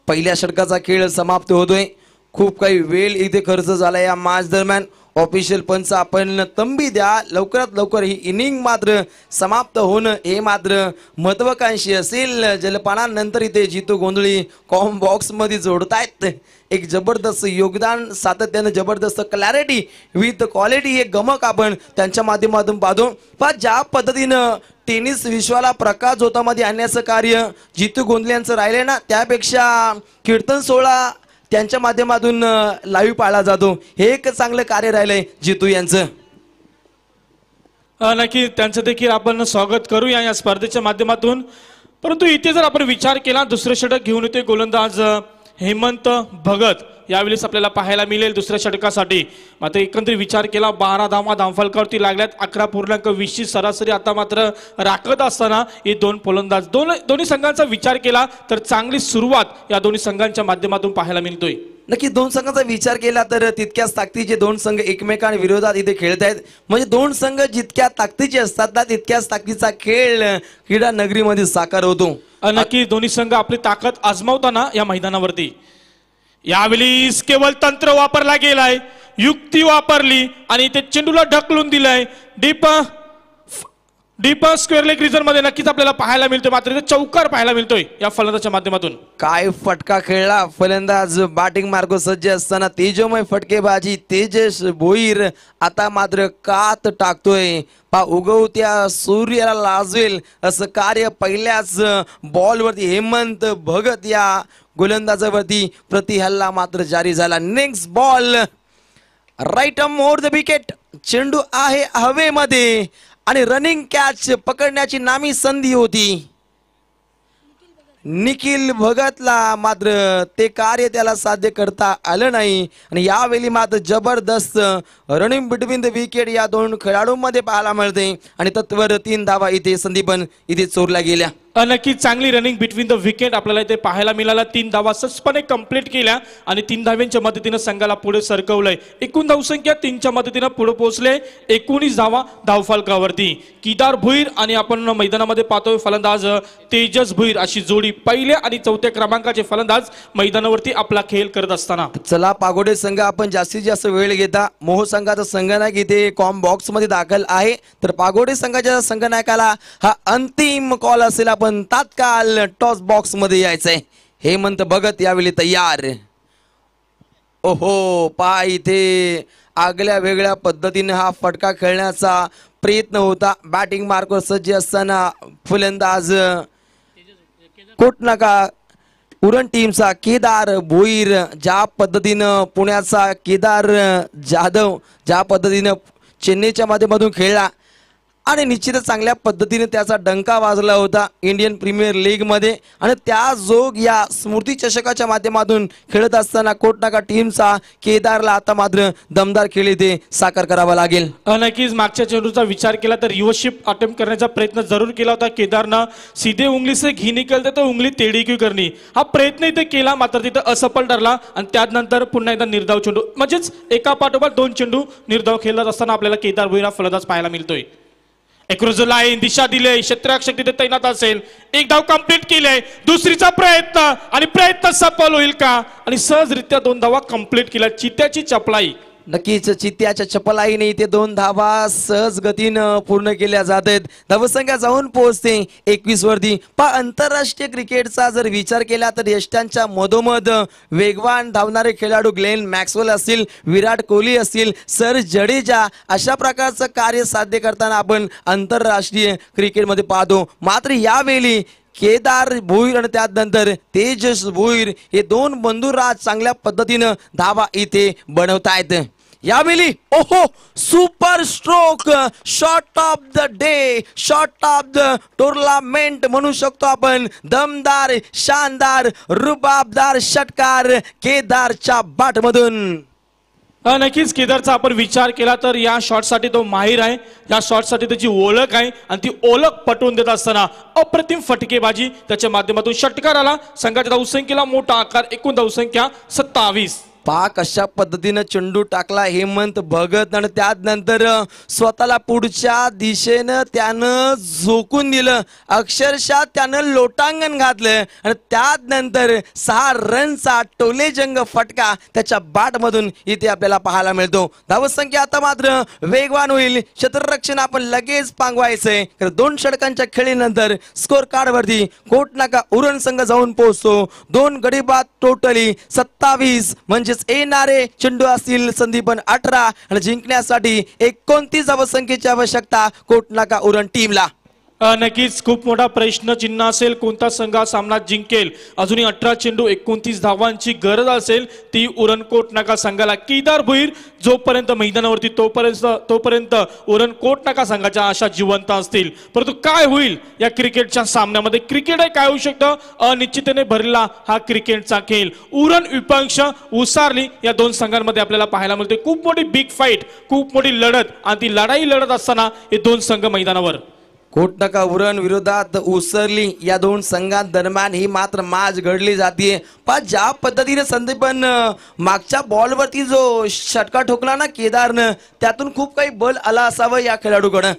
पहिल्या षटकाचा खेळ समाप्त होतोय खूप काही वेळ इथे खर्च झाला या मार्च दरम्यान ऑफिशियल पंच आपण तंबी द्या लवकरात लवकर ही इनिंग मात्र समाप्त होणं हे मात्र महत्वाकांक्षी असेल जलपानानंतर इथे जितू गोंधळी कॉम बॉक्समध्ये जोडतायत एक जबरदस्त योगदान सातत्यानं जबरदस्त क्लॅरिटी विथ क्वालिटी हे गमक आपण त्यांच्या माध्यमातून पाहतो पण ज्या पद्धतीनं टेनिस विश्वाला प्रकाश होतामध्ये आणण्याचं कार्य जितू गोंधळ्यांचं राहिले ना त्यापेक्षा कीर्तन सोहळा त्यांच्या माध्यमातून लाईव्ह पाळला जातो हे एक चांगलं कार्य राहिलंय जितू यांचं नक्की त्यांचं देखील आपण स्वागत करूया या स्पर्धेच्या माध्यमातून परंतु इथे जर आपण विचार केला दुसरं षटक घेऊन येते गोलंदाज हेमंत भगत यावेळेस आपल्याला पाहायला मिळेल दुसऱ्या षटकासाठी मात्र एकंदरीत विचार केला बारा धावा धामफलकावरती लागल्यात अकरा पूर्णांक वीसची सरासरी आता मात्र राखत असताना हे दोन फलंदाज दोन दोन्ही संघांचा विचार केला तर चांगली सुरुवात या दोन्ही संघांच्या माध्यमातून पाहायला मिळतोय नक्की दोन संघाचा विचार केला तर तितक्याच ताकदीचे दोन संघ एकमेकांविरोधात इथे खेळत आहेत म्हणजे दोन संघ जितक्या ताकदीचे असतात ना तितक्याच ताकदीचा खेळ क्रीडा नगरीमध्ये साकार होतो नक्की दोन्ही संघ आपली ताकद आजमावताना या मैदानावरती यावेळी केवळ तंत्र वापरला गेलाय युक्ती वापरली आणि ते चेंडूला ढकलून दिलंय डीप डीपा स्क्वेअर लेग रिझन मध्ये नक्कीच आपल्याला पाहायला मिळतोय मात्र इथे चौकार पाहायला मिळतोय या फलंदाच्या माध्यमातून काय फटका खेळला फलंदाज बॅटिंग मार्ग सज्ज असताना तेजोमय फटकेबाजी तेजस भोईर आता मात्र कात टाकतोय पा उगवत्या सूर्याला लाजवेल असं कार्य पहिल्याच बॉलवरती हेमंत भगत या गोलंदाजावरती प्रतिहल्ला मात्र जारी झाला next ball right arm more the wicket चेंडू आहे हवेमध्ये आणि रनिंग कॅच पकडण्याची नामी संधी होती निखिल भगतला मात्र ते कार्य त्याला साध्य करता आलं नाही आणि यावेळी मात्र जबरदस्त रनिंग बिटवीन द विकेट या दोन खेळाडूंमध्ये पाहायला मिळते आणि तत्वर तीन धावा इथे संधी पण इथे चोरल्या गेल्या नक्की चांगली रनिंग बिटवीन द विकेट आपल्याला इथे पाहायला मिळाला तीन धावा ससपणे कंप्लीट केल्या आणि तीन धाव्यांच्या मदतीनं संघाला पुढे सरकवलंय एकूण धावसंख्या तीनच्या मदतीनं पुढे पोहोचले एकोणीस धावा धावफलकावरती किदार भुईर आणि आपण मैदानामध्ये पाहतोय फलंदाज तेजस भुईर अशी जोडी पहिल्या आणि चौथ्या क्रमांकाचे फलंदाज मैदानावरती आपला खेळ करत असताना चला पागोडे संघ आपण जास्तीत जास्त वेळ घेता मोह संघाचा संघनायक इथे कॉम बॉक्स मध्ये दाखल आहे तर पागोडे संघाच्या संघनायकाला हा अंतिम कॉल असेल आपण पण तात्काळ टॉस बॉक्स मध्ये यायचंय हेमंत भगत यावेळी तयार ओहो पहा इथे आगल्या वेगळ्या पद्धतीने हा फटका खेळण्याचा प्रयत्न होता बॅटिंग मार्कवर सज्ज असताना फुलंदाज कोट नका उरण टीमचा केदार भोईर ज्या पद्धतीनं पुण्याचा केदार जाधव ज्या पद्धतीनं चेन्नईच्या माध्यमातून खेळला आणि निश्चितच चांगल्या पद्धतीने त्याचा डंका वाजला होता इंडियन प्रीमियर लीगमध्ये आणि त्या जोग या स्मृती चषकाच्या माध्यमातून खेळत असताना कोटनाका टीमचा केदारला आता मात्र दमदार खेळ इथे साकार करावा लागेल नक्कीच मागच्या चेंडूचा विचार केला तर युवशिप अटेम्प्ट करण्याचा प्रयत्न जरूर केला होता केदारनं सीधे उंगली से घी निकलते तर उंगली तेडी क्यू करणे हा प्रयत्न इथे केला मात्र तिथं असफल ठरला आणि त्यानंतर पुन्हा एकदा निर्धाव चेंडू म्हणजेच एका पाठोपाठ दोन चेंडू निर्धाव खेळत असताना आपल्याला केदार भुईरा फलदाज पाहायला मिळतोय एक रुजला दिशा दिले क्षेत्ररक्षक तिथे तैनात असेल एक धाव कंप्लीट केले दुसरीचा प्रयत्न आणि प्रयत्न सफल होईल का आणि सहजरित्या दोन धावा कंप्लीट केल्या चित्याची चपलाई नक्कीच चित्त्याच्या चपलाईने इथे दोन धावा सहज गतीनं पूर्ण केल्या जात आहेत धावसंख्या जाऊन पोहोचते एकवीस वरती पा आंतरराष्ट्रीय क्रिकेटचा जर विचार केला तर यष्ट्यांच्या मधोमध वेगवान धावणारे खेळाडू ग्लेन मॅक्सवेल असतील विराट कोहली असतील सर जडेजा अशा प्रकारचं कार्य साध्य करताना आपण आंतरराष्ट्रीय क्रिकेटमध्ये पाहतो मात्र यावेळी केदार भुईर आणि त्यानंतर तेजस भुईर हे दोन बंधुराज चांगल्या पद्धतीनं धावा इथे बनवतायत यावेळी ओहो super stroke shot of the day shot of the tournament म्हणू शकतो आपण दमदार शानदार रुबाबदार षटकार केदारच्या बाटमधून नक्कीच केदारचा आपण विचार केला तर या साठी तो माहीर आहे या साठी त्याची ओळख आहे आणि ती ओळख पटवून देत असताना अप्रतिम फटकेबाजी त्याच्या माध्यमातून षटकार आला संघाच्या धावसंख्येला मोठा आकार एकूण धावसंख्या सत्तावीस पहा कशा पद्धतीनं चेंडू टाकला हेमंत भगत आणि त्यानंतर नंतर स्वतःला पुढच्या दिशेनं त्यानं झोकून दिलं अक्षरशः त्यानं लोटांगण घातलं आणि त्यानंतर नंतर सहा रनचा टोलेजंग फटका त्याच्या बाटमधून इथे आपल्याला पाहायला मिळतो धावसंख्या आता मात्र वेगवान होईल क्षेत्ररक्षण आपण लगेच पांगवायचंय तर दोन षटकांच्या खेळीनंतर स्कोर कार्डवरती नाका उरण संघ जाऊन पोहोचतो दोन गडी बाद टोटली सत्तावीस म्हणजे म्हणजेच येणारे चेंडू असतील संदीपन अठरा आणि जिंकण्यासाठी एकोणतीस अवसंख्येची आवश्यकता कोटनाका उरण टीमला नक्कीच खूप मोठा प्रश्न चिन्ह असेल कोणता संघ सामना जिंकेल अजूनही अठरा चेंडू एकोणतीस धावांची गरज असेल ती उरणकोट नका संघाला केदार भुईर जोपर्यंत मैदानावरती तोपर्यंत तोपर्यंत उरणकोट नका संघाच्या आशा जिवंत असतील परंतु काय होईल या क्रिकेटच्या सामन्यामध्ये क्रिकेट हे काय होऊ शकतं अनिश्चितेने भरलेला हा क्रिकेटचा खेळ उरण विपक्ष उसारली या दोन संघांमध्ये आपल्याला पाहायला मिळते खूप मोठी बिग फाईट खूप मोठी लढत आणि ती लढाई लढत असताना हे दोन संघ मैदानावर कोटनका उरण विरोधात उसरली या दोन दरम्यान ही मात्र माज घडली जाते पण ज्या पद्धतीने संदीपन मागच्या बॉलवरती जो षटका ठोकला ना केदारनं त्यातून खूप काही बल आला असावं या खेळाडूकडं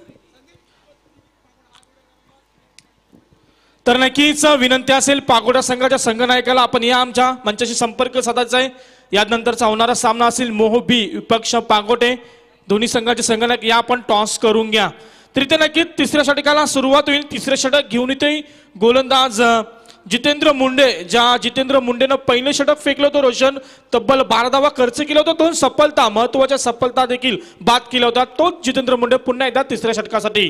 तर नक्कीच विनंती असेल पागोडा संघाच्या संघनायकाला आपण या आमच्या मंचाशी संपर्क साधायचा आहे यानंतरचा होणारा सामना असेल मोहबी विपक्ष पागोटे दोन्ही संघाचे संघनायक या आपण टॉस करून घ्या तरी ते नक्की तिसऱ्या षटकाला सुरुवात होईल तिसरे षटक घेऊन येते गोलंदाज जितेंद्र मुंडे ज्या जितेंद्र मुंडेनं पहिलं षटक फेकलं होतं रोशन तब्बल बारा धावा खर्च केला होता दोन सफलता महत्वाच्या सफलता देखील बाद केल्या होत्या तोच जितेंद्र मुंडे पुन्हा एकदा तिसऱ्या षटकासाठी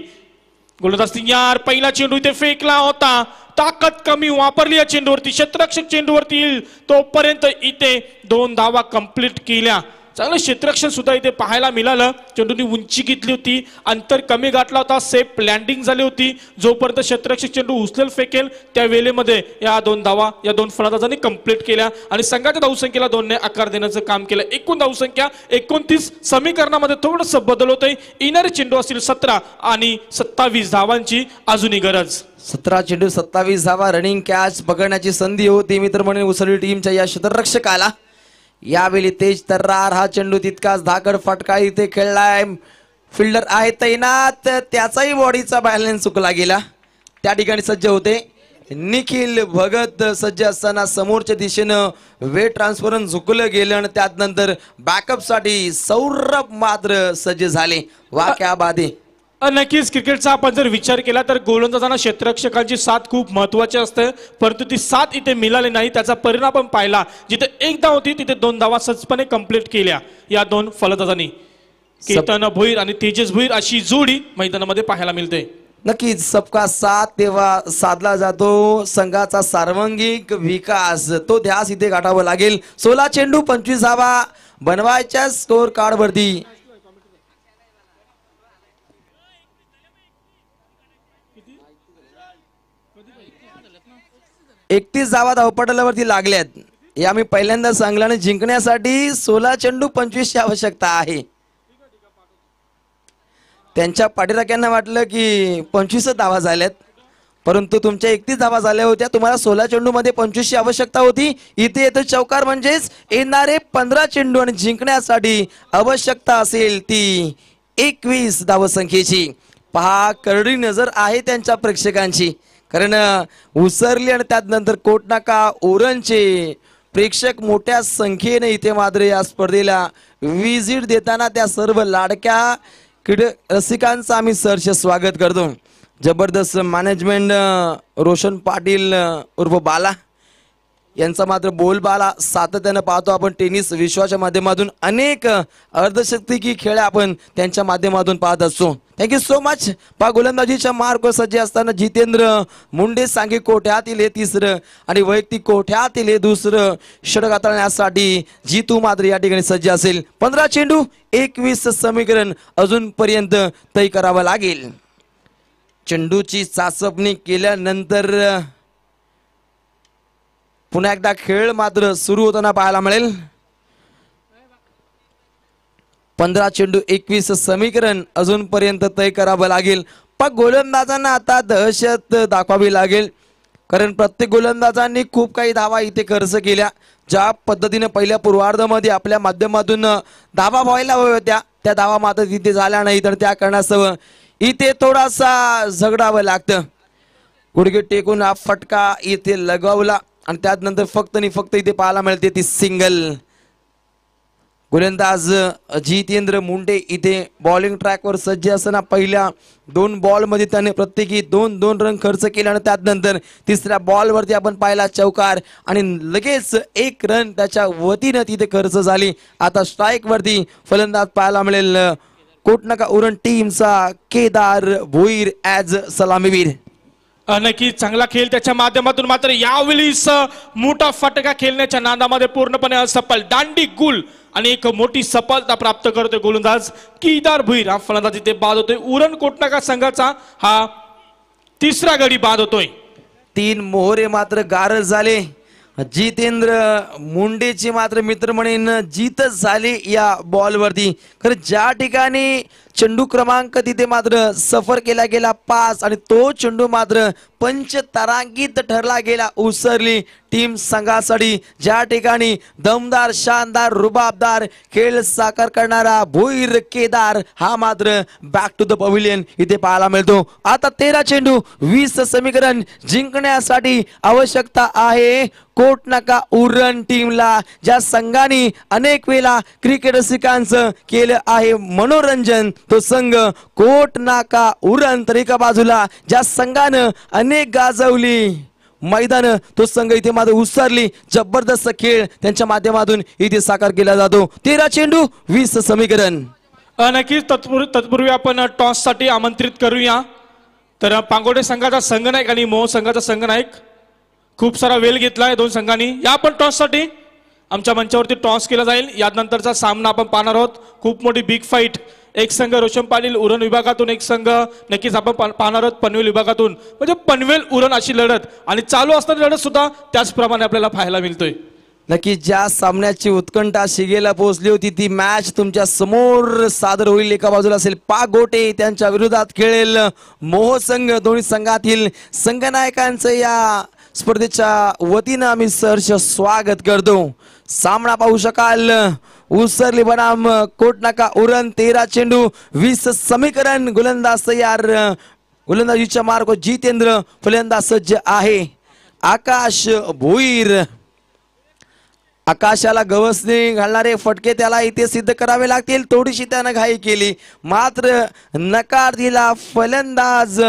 गोलंदाज यार पहिला चेंडू इथे फेकला होता ताकद कमी वापरली या चेंडूवरती क्षेत्ररक्षक चेंडूवरती येईल तोपर्यंत इथे दोन धावा कंप्लीट केल्या चांगलं क्षेत्ररक्षण सुद्धा इथे पाहायला मिळालं चेंडूनी उंची घेतली होती अंतर कमी गाठला होता सेफ लँडिंग झाली होती जोपर्यंत क्षेत्ररक्षक चेंडू उचलेल फेकेल त्या वेळेमध्ये या दोन धावा या दोन फलंदाजांनी कंप्लीट केल्या आणि संघाच्या धावसंख्येला दोनने आकार देण्याचं काम केलं एकूण धावसंख्या एकोणतीस समीकरणामध्ये थोडस बदल होतंय येणारे चेंडू असतील सतरा आणि सत्तावीस धावांची अजूनही गरज सतरा चेंडू सत्तावीस धावा रनिंग कॅच बघण्याची संधी होती मी तर म्हणून उसळी टीमच्या या क्षेत्ररक्षकाला यावेळी तेज तर्रार हा चेंडू तितकाच धाकड फटका इथे खेळलाय फिल्डर आहे तैनात त्याचाही बॉडीचा बॅलन्स चुकला गेला त्या ठिकाणी सज्ज होते निखिल भगत सज्ज असताना समोरच्या दिशेनं वे ट्रान्सफरन झुकलं गेलं आणि त्यानंतर बॅकअपसाठी सौरभ मात्र सज्ज झाले वाक्या बाधे नक्कीच क्रिकेटचा आपण जर विचार केला तर गोलंदाजांना क्षेत्ररक्षकांची साथ खूप महत्वाची असते परंतु ती साथ इथे मिळाली नाही त्याचा परिणाम आपण पाहिला जिथे एकदा होती तिथे दोन धावा सहजपणे कम्प्लीट केल्या या दोन फलंदाजांनी केतन भुईर आणि तेजस भुईर अशी जोडी मैदानामध्ये पाहायला मिळते नक्कीच सबका साथ तेव्हा साधला जातो संघाचा सार्वंगिक विकास तो ध्यास इथे गाठावा लागेल सोळा चेंडू पंचवीस धावा बनवायच्या स्कोर वरती एकतीस धावा धावपटलावरती लागल्यात हे आम्ही पहिल्यांदा सांगलं आणि जिंकण्यासाठी सोळा चेंडू ची आवश्यकता आहे त्यांच्या पाठीराक्यांना वाटलं की पंचवीस धावा झाल्यात परंतु तुमच्या एकतीस धावा झाल्या होत्या तुम्हाला सोळा चेंडूमध्ये ची आवश्यकता होती इथे येतो चौकार म्हणजेच येणारे पंधरा चेंडू आणि जिंकण्यासाठी आवश्यकता असेल ती एकवीस धावसंख्येची पहा करडी नजर आहे त्यांच्या प्रेक्षकांची कारण उसरली आणि त्यानंतर कोटनाका ओरनचे प्रेक्षक मोठ्या संख्येने इथे मात्र या स्पर्धेला व्हिजिट देताना त्या सर्व लाडक्या क्रीड रसिकांचं आम्ही सरसे स्वागत करतो जबरदस्त मॅनेजमेंट रोशन पाटील उर्फ बाला यांचा मात्र बोलबाला सातत्यानं पाहतो आपण टेनिस विश्वाच्या माध्यमातून अनेक अर्धशक्तिकी खेळ आपण त्यांच्या माध्यमातून पाहत असतो थँक्यू सो मच पा गोलंदाजीच्या मार्ग सज्ज असताना जितेंद्र मुंडे सांगे कोठ्यातील हे तिसरं आणि वैयक्तिक कोठ्यातील हे दुसरं षडक हाताळण्यासाठी जितू मात्र या ठिकाणी सज्ज असेल पंधरा चेंडू एकवीस समीकरण अजूनपर्यंत तय करावं लागेल चेंडूची चाचपणी केल्यानंतर पुन्हा एकदा खेळ मात्र सुरू होताना पाहायला मिळेल पंधरा चेंडू एकवीस समीकरण अजूनपर्यंत तय करावं लागेल पण गोलंदाजांना आता दहशत दाखवावी लागेल कारण प्रत्येक गोलंदाजांनी खूप काही धावा इथे खर्च केल्या ज्या पद्धतीने पहिल्या पूर्वार्धामध्ये आपल्या माध्यमातून धावा व्हायला हव्या होत्या त्या धावा मात्र तिथे झाल्या नाही तर त्या कारणास्तव इथे थोडासा झगडावं लागतं गुडघे टेकून हा फटका इथे लगावला आणि त्यानंतर फक्त आणि फक्त इथे पाहायला मिळते ती सिंगल गोलंदाज जितेंद्र मुंडे इथे बॉलिंग ट्रॅकवर सज्ज असताना पहिल्या दोन बॉलमध्ये त्याने प्रत्येकी दोन दोन रन खर्च केला आणि त्यानंतर तिसऱ्या बॉलवरती आपण पाहिला चौकार आणि लगेच एक रन त्याच्या वतीनं तिथे खर्च झाली आता स्ट्राईकवरती फलंदाज पाहायला मिळेल कोटनका उरण टीमचा केदार भोईर ॲज सलामीवीर नक्की चांगला खेळ त्याच्या माध्यमातून मात्र यावेळीच मोठा फटका खेळण्याच्या नादामध्ये पूर्णपणे असफल दांडी गुल आणि एक मोठी सफलता प्राप्त करतोय गोलंदाज किदार भुईर हा फलंदाज इथे बाद होतोय उरण कोटनाका संघाचा हा तिसरा गडी बाद होतोय तीन मोहरे मात्र गारज झाले जितेंद्र मुंडेची मात्र मित्र म्हणेन जीतच झाली या बॉलवरती खरं ज्या ठिकाणी चेंडू क्रमांक तिथे मात्र सफर केला गेला पास आणि तो चेंडू मात्र पंच ठरला गेला उसरली टीम संघासाठी ज्या ठिकाणी दमदार शानदार रुबाबदार खेळ साकार करणारा भुईर केदार हा मात्र बॅक टू द पव्हिलियन इथे पाहायला मिळतो आता तेरा चेंडू वीस समीकरण जिंकण्यासाठी आवश्यकता आहे कोट नाका उरण टीमला ज्या संघाने अनेक वेळा क्रिकेट रसिकांचं केलं आहे मनोरंजन तो संघ कोट नाका उरण तर एका बाजूला ज्या संघानं अनेक गाजवली मैदान तो संघ इथे माझं उसरली जबरदस्त खेळ त्यांच्या माध्यमातून इथे साकार केला जातो तेरा चेंडू वीस समीकरण नक्कीच तत्पूर्वी तत्पूर्वी आपण साठी आमंत्रित करूया तर पांगोडे संघाचा संघ संघनायक आणि मोह संघाचा संघनायक खूप सारा वेल घेतलाय दोन संघांनी या पण टॉससाठी आमच्या मंचावरती टॉस केला जाईल यानंतरचा सामना आपण पाहणार आहोत खूप मोठी बिग फाईट एक संघ रोशन पाटील उरण विभागातून एक संघ नक्कीच आपण पाहणार आहोत पनवेल विभागातून म्हणजे पनवेल उरण अशी लढत आणि चालू असताना लढत सुद्धा त्याचप्रमाणे आपल्याला पाहायला मिळतोय नक्की ज्या सामन्याची उत्कंठा शिगेला पोहोचली होती ती मॅच तुमच्या समोर सादर होईल एका बाजूला असेल पा गोटे त्यांच्या विरोधात खेळेल मोह संघ दोन्ही संघातील संघनायकांचं या स्पर्धेच्या वतीनं आम्ही सहर्ष स्वागत करतो सामना पाहू शकाल उसरली बनाम कोटनाका उरण तेरा चेंडू वीस समीकरण गोलंदाज तयार गोलंदाजीच्या मार्ग जितेंद्र फलंदाज सज्ज आहे आकाश भुईर आकाशाला गवसने घालणारे फटके त्याला इथे सिद्ध करावे लागतील थोडीशी त्यानं घाई केली मात्र नकार दिला फलंदाज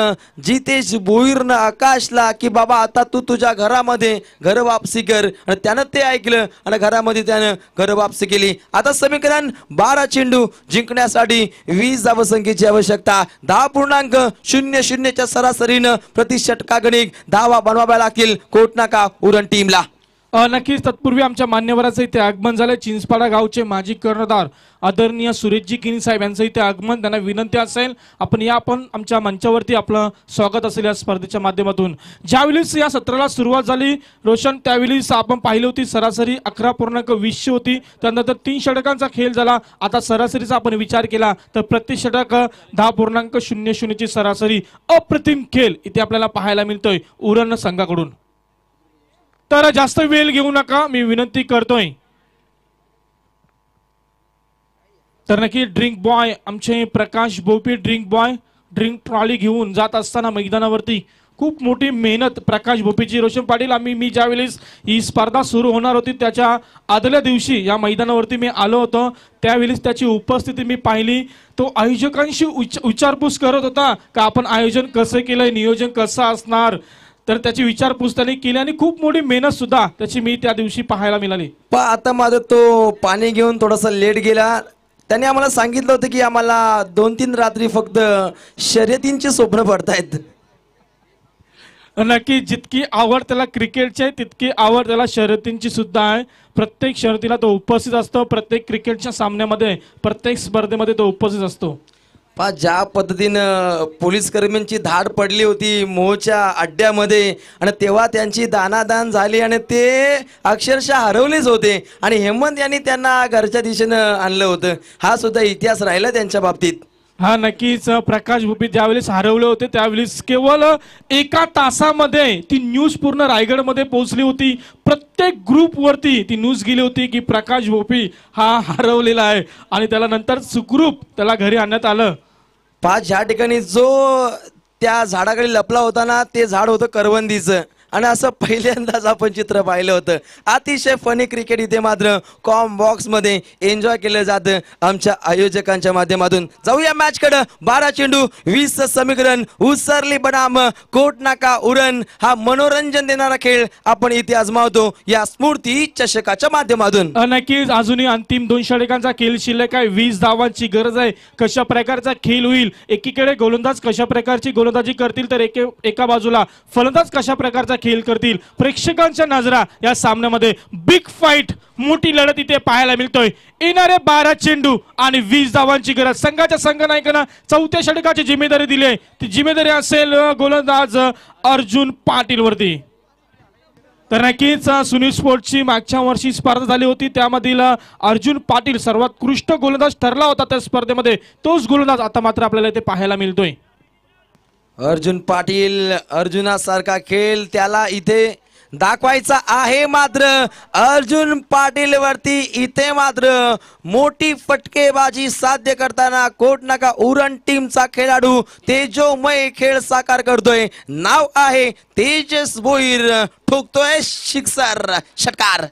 जितेश भोईरनं आकाशला की बाबा आता तू तुझ्या घरामध्ये घर वापसी कर आणि त्यानं ते ऐकलं आणि घरामध्ये त्यानं घर वापसी केली आता समीकरण बारा चेंडू जिंकण्यासाठी वीस धावसंख्येची आवश्यकता दहा पूर्णांक शून्य शून्यच्या सरासरीनं प्रतिषटकागणिक धावा बनवाव्या लागतील कोटनाका उरण टीमला नक्कीच तत्पूर्वी आमच्या मान्यवराचं इथे आगमन झालं चिंचपाडा गावचे माजी कर्णधार आदरणीय सुरेशजी किनी साहेब यांचं इथे आगमन त्यांना विनंती असेल आपण या आपण आमच्या मंचावरती आपलं स्वागत असेल या स्पर्धेच्या माध्यमातून ज्यावेळीस या सत्राला सुरुवात झाली रोशन त्यावेळीस आपण पाहिली होती सरासरी अकरा पूर्णांक वीसशे होती त्यानंतर तीन षटकांचा खेळ झाला आता सरासरीचा आपण विचार केला तर प्रत्येक षटक दहा पूर्णांक शून्य शून्यची सरासरी अप्रतिम खेळ इथे आपल्याला पाहायला मिळतोय उरण संघाकडून तर जास्त वेळ घेऊ नका मी विनंती करतोय तर नक्की ड्रिंक बॉय आमचे प्रकाश बोपी ड्रिंक बॉय ड्रिंक ट्रॉली घेऊन जात असताना मैदानावरती खूप मोठी मेहनत प्रकाश भोपीची रोशन पाटील आम्ही मी वेळेस ही स्पर्धा सुरू होणार होती त्याच्या आदल्या दिवशी या मैदानावरती मी आलो होतो त्यावेळेस त्याची उपस्थिती मी पाहिली तो आयोजकांशी उच विचारपूस करत होता का आपण आयोजन कसं केलंय नियोजन कसं असणार तर त्याची विचारपूस त्यांनी केली आणि खूप मोठी मेहनत सुद्धा त्याची मी त्या दिवशी पाहायला मिळाली पण आता माझा तो पाणी घेऊन थोडासा लेट गेला त्याने आम्हाला सांगितलं होतं की आम्हाला दोन तीन रात्री फक्त शर्यतींचे स्वप्न पडतायत नक्की जितकी आवड त्याला क्रिकेटची आहे तितकी आवड त्याला शर्यतींची सुद्धा आहे प्रत्येक शर्यतीला तो उपस्थित असतो प्रत्येक क्रिकेटच्या सामन्यामध्ये प्रत्येक स्पर्धेमध्ये तो उपस्थित असतो पा ज्या पद्धतीनं पोलीस कर्मींची धाड पडली होती मोहच्या अड्ड्यामध्ये आणि तेव्हा त्यांची दानादान झाली आणि ते अक्षरशः हरवलेच होते आणि हेमंत यांनी त्यांना घरच्या दिशेनं आणलं होतं हा सुद्धा इतिहास राहिला त्यांच्या बाबतीत हा नक्कीच प्रकाश भोपी ज्यावेळेस हरवले होते त्यावेळेस केवळ एका तासामध्ये ती न्यूज पूर्ण रायगडमध्ये पोहोचली होती प्रत्येक ग्रुपवरती ती न्यूज गेली होती की प्रकाश भोपी हा हरवलेला आहे आणि त्याला नंतर सुखरूप त्याला घरी आणण्यात आलं पाच ह्या ठिकाणी जो त्या झाडाकडे लपला होता ना ते झाड होतं करवंदीचं आणि असं पहिल्यांदाच आपण चित्र पाहिलं होतं अतिशय फनी क्रिकेट इथे मात्र कॉम मध्ये एन्जॉय केलं जातं आमच्या आयोजकांच्या माध्यमातून जाऊया मॅचकडं बारा चेंडू वीस समीकरण उसरली बनाम कोट नाका उरण हा मनोरंजन देणारा खेळ आपण इथे आजमावतो या स्मृती चषकाच्या माध्यमातून नक्कीच अजूनही अंतिम दोन षटकांचा खेळ शिल्लक आहे वीस धावांची गरज आहे कशा प्रकारचा खेळ होईल एकीकडे गोलंदाज कशा प्रकारची गोलंदाजी करतील तर एके एका बाजूला फलंदाज कशा प्रकारचा खेळ करतील प्रेक्षकांच्या नजरा या सामन्यामध्ये बिग फाईट मोठी लढत इथे पाहायला मिळतोय येणारे बारा चेंडू आणि वीस धावांची गरज संघाच्या संघनायकांना चौथ्या षटकाची जिम्मेदारी दिली आहे ती जिम्मेदारी असेल गोलंदाज अर्जुन पाटील वरती तर नक्कीच सुनील स्पोर्टची मागच्या वर्षी स्पर्धा झाली होती त्यामधील अर्जुन पाटील सर्वात कृष्ट गोलंदाज ठरला होता त्या स्पर्धेमध्ये तोच गोलंदाज आता मात्र आपल्याला इथे पाहायला मिळतोय अर्जुन पाटील अर्जुनासारखा खेळ त्याला इथे दाखवायचा आहे मात्र अर्जुन पाटील वरती इथे मात्र मोठी फटकेबाजी साध्य करताना कोट नका उरण टीमचा खेळाडू तेजोमय खेळ साकार करतोय नाव आहे तेजस भोईर ठोकतोय शिक्षर षटकार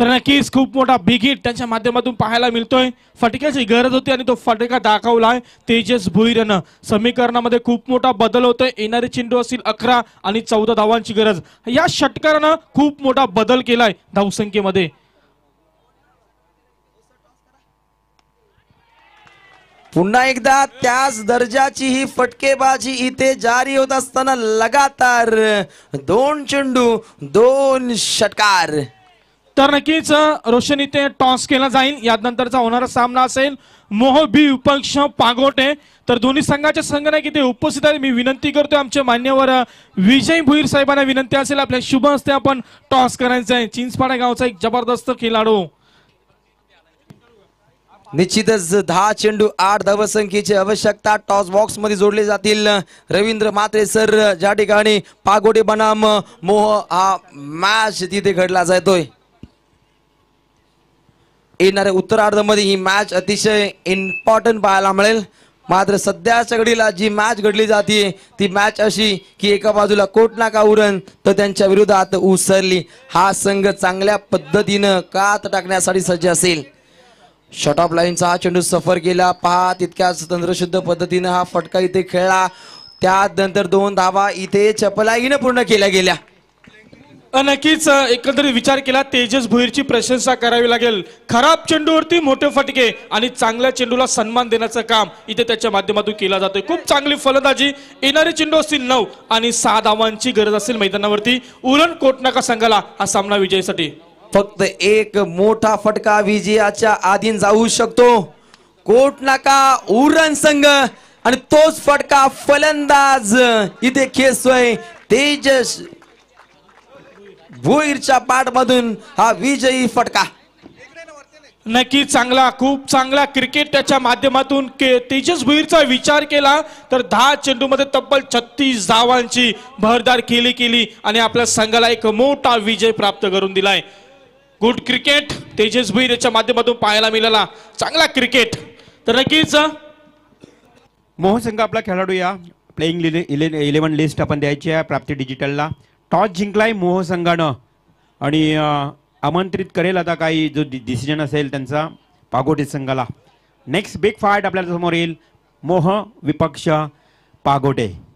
तर नक्कीच खूप मोठा हिट त्यांच्या माध्यमातून पाहायला मिळतोय फटक्याची गरज होती आणि तो फटका दाखवलाय तेजस भुईरनं समीकरणामध्ये खूप मोठा बदल होतोय येणारे चेंडू असतील अकरा आणि चौदा धावांची गरज या षटकारानं खूप मोठा बदल केलाय धावसंख्येमध्ये पुन्हा एकदा त्याच दर्जाची ही फटकेबाजी इथे जारी होत असताना लगातार दोन चेंडू दोन षटकार तर नक्कीच रोशन इथे टॉस केला जाईल यानंतरचा होणारा सामना असेल मोह बी विपक्ष पागोटे तर दोन्ही संघाच्या संघाचे संघनायक इथे उपस्थित आहेत मी विनंती करतो आमच्या मान्यवर विजय भुईर साहेबांना विनंती असेल आपल्या शुभ हस्ते आपण टॉस करायचं आहे चिंचपाडा गावचा एक जबरदस्त खेळाडू निश्चितच दहा चेंडू आठ धावसंख्येची आवश्यकता टॉस बॉक्स मध्ये जोडले जातील रवींद्र मात्रे सर ज्या ठिकाणी पागोटे बनाम मोह हा मॅच तिथे घडला जातोय येणाऱ्या उत्तरार्धमध्ये ही मॅच अतिशय इम्पॉर्टंट पाहायला मिळेल मात्र सध्याच्या घडीला जी मॅच घडली जाते ती मॅच अशी की एका बाजूला कोट नाका उरण तर त्यांच्या विरोधात उसरली हा संघ चांगल्या पद्धतीनं कात टाकण्यासाठी सज्ज असेल शॉर्ट ऑफ लाईनचा हा चेंडू सफर केला पहा तितक्याच तंत्रशुद्ध पद्धतीनं हा फटका इथे खेळला त्यानंतर दोन धावा इथे चपलाईनं पूर्ण केल्या गेल्या नक्कीच एकंदरीत विचार केला तेजस भुईरची प्रशंसा करावी लागेल खराब चेंडूवरती मोठे फटके आणि चांगल्या चेंडूला सन्मान देण्याचं काम इथे त्याच्या माध्यमातून केला जातोय खूप चांगली फलंदाजी येणारे चेंडू असतील नऊ आणि सहा धावांची गरज असेल मैदानावरती उरण कोटनाका संघाला हा सामना विजयासाठी फक्त एक मोठा फटका विजयाच्या आधी जाऊ शकतो कोटनाका उरण संघ आणि तोच फटका फलंदाज इथे खेसोय तेजस भुईरच्या मधून हा विजयी फटका नक्की चांगला खूप चांगला क्रिकेट त्याच्या माध्यमातून तेजस भुईरचा विचार केला तर दहा चेंडूमध्ये तब्बल छत्तीस धावांची भरदार केली केली आणि आपल्या संघाला एक मोठा विजय प्राप्त करून दिलाय गुड क्रिकेट तेजस भुईर याच्या माध्यमातून पाहायला मिळाला चांगला क्रिकेट तर नक्कीच मोहन संघ आपला खेळाडू या प्लेईंग इलेवन लिस्ट आपण द्यायची आहे प्राप्ती डिजिटलला टॉस जिंकलाय मोह संघानं आणि आमंत्रित करेल आता काही जो डिसिजन असेल त्यांचा पागोटे संघाला नेक्स्ट बिग फाईट आपल्याला समोर येईल मोह विपक्ष पागोटे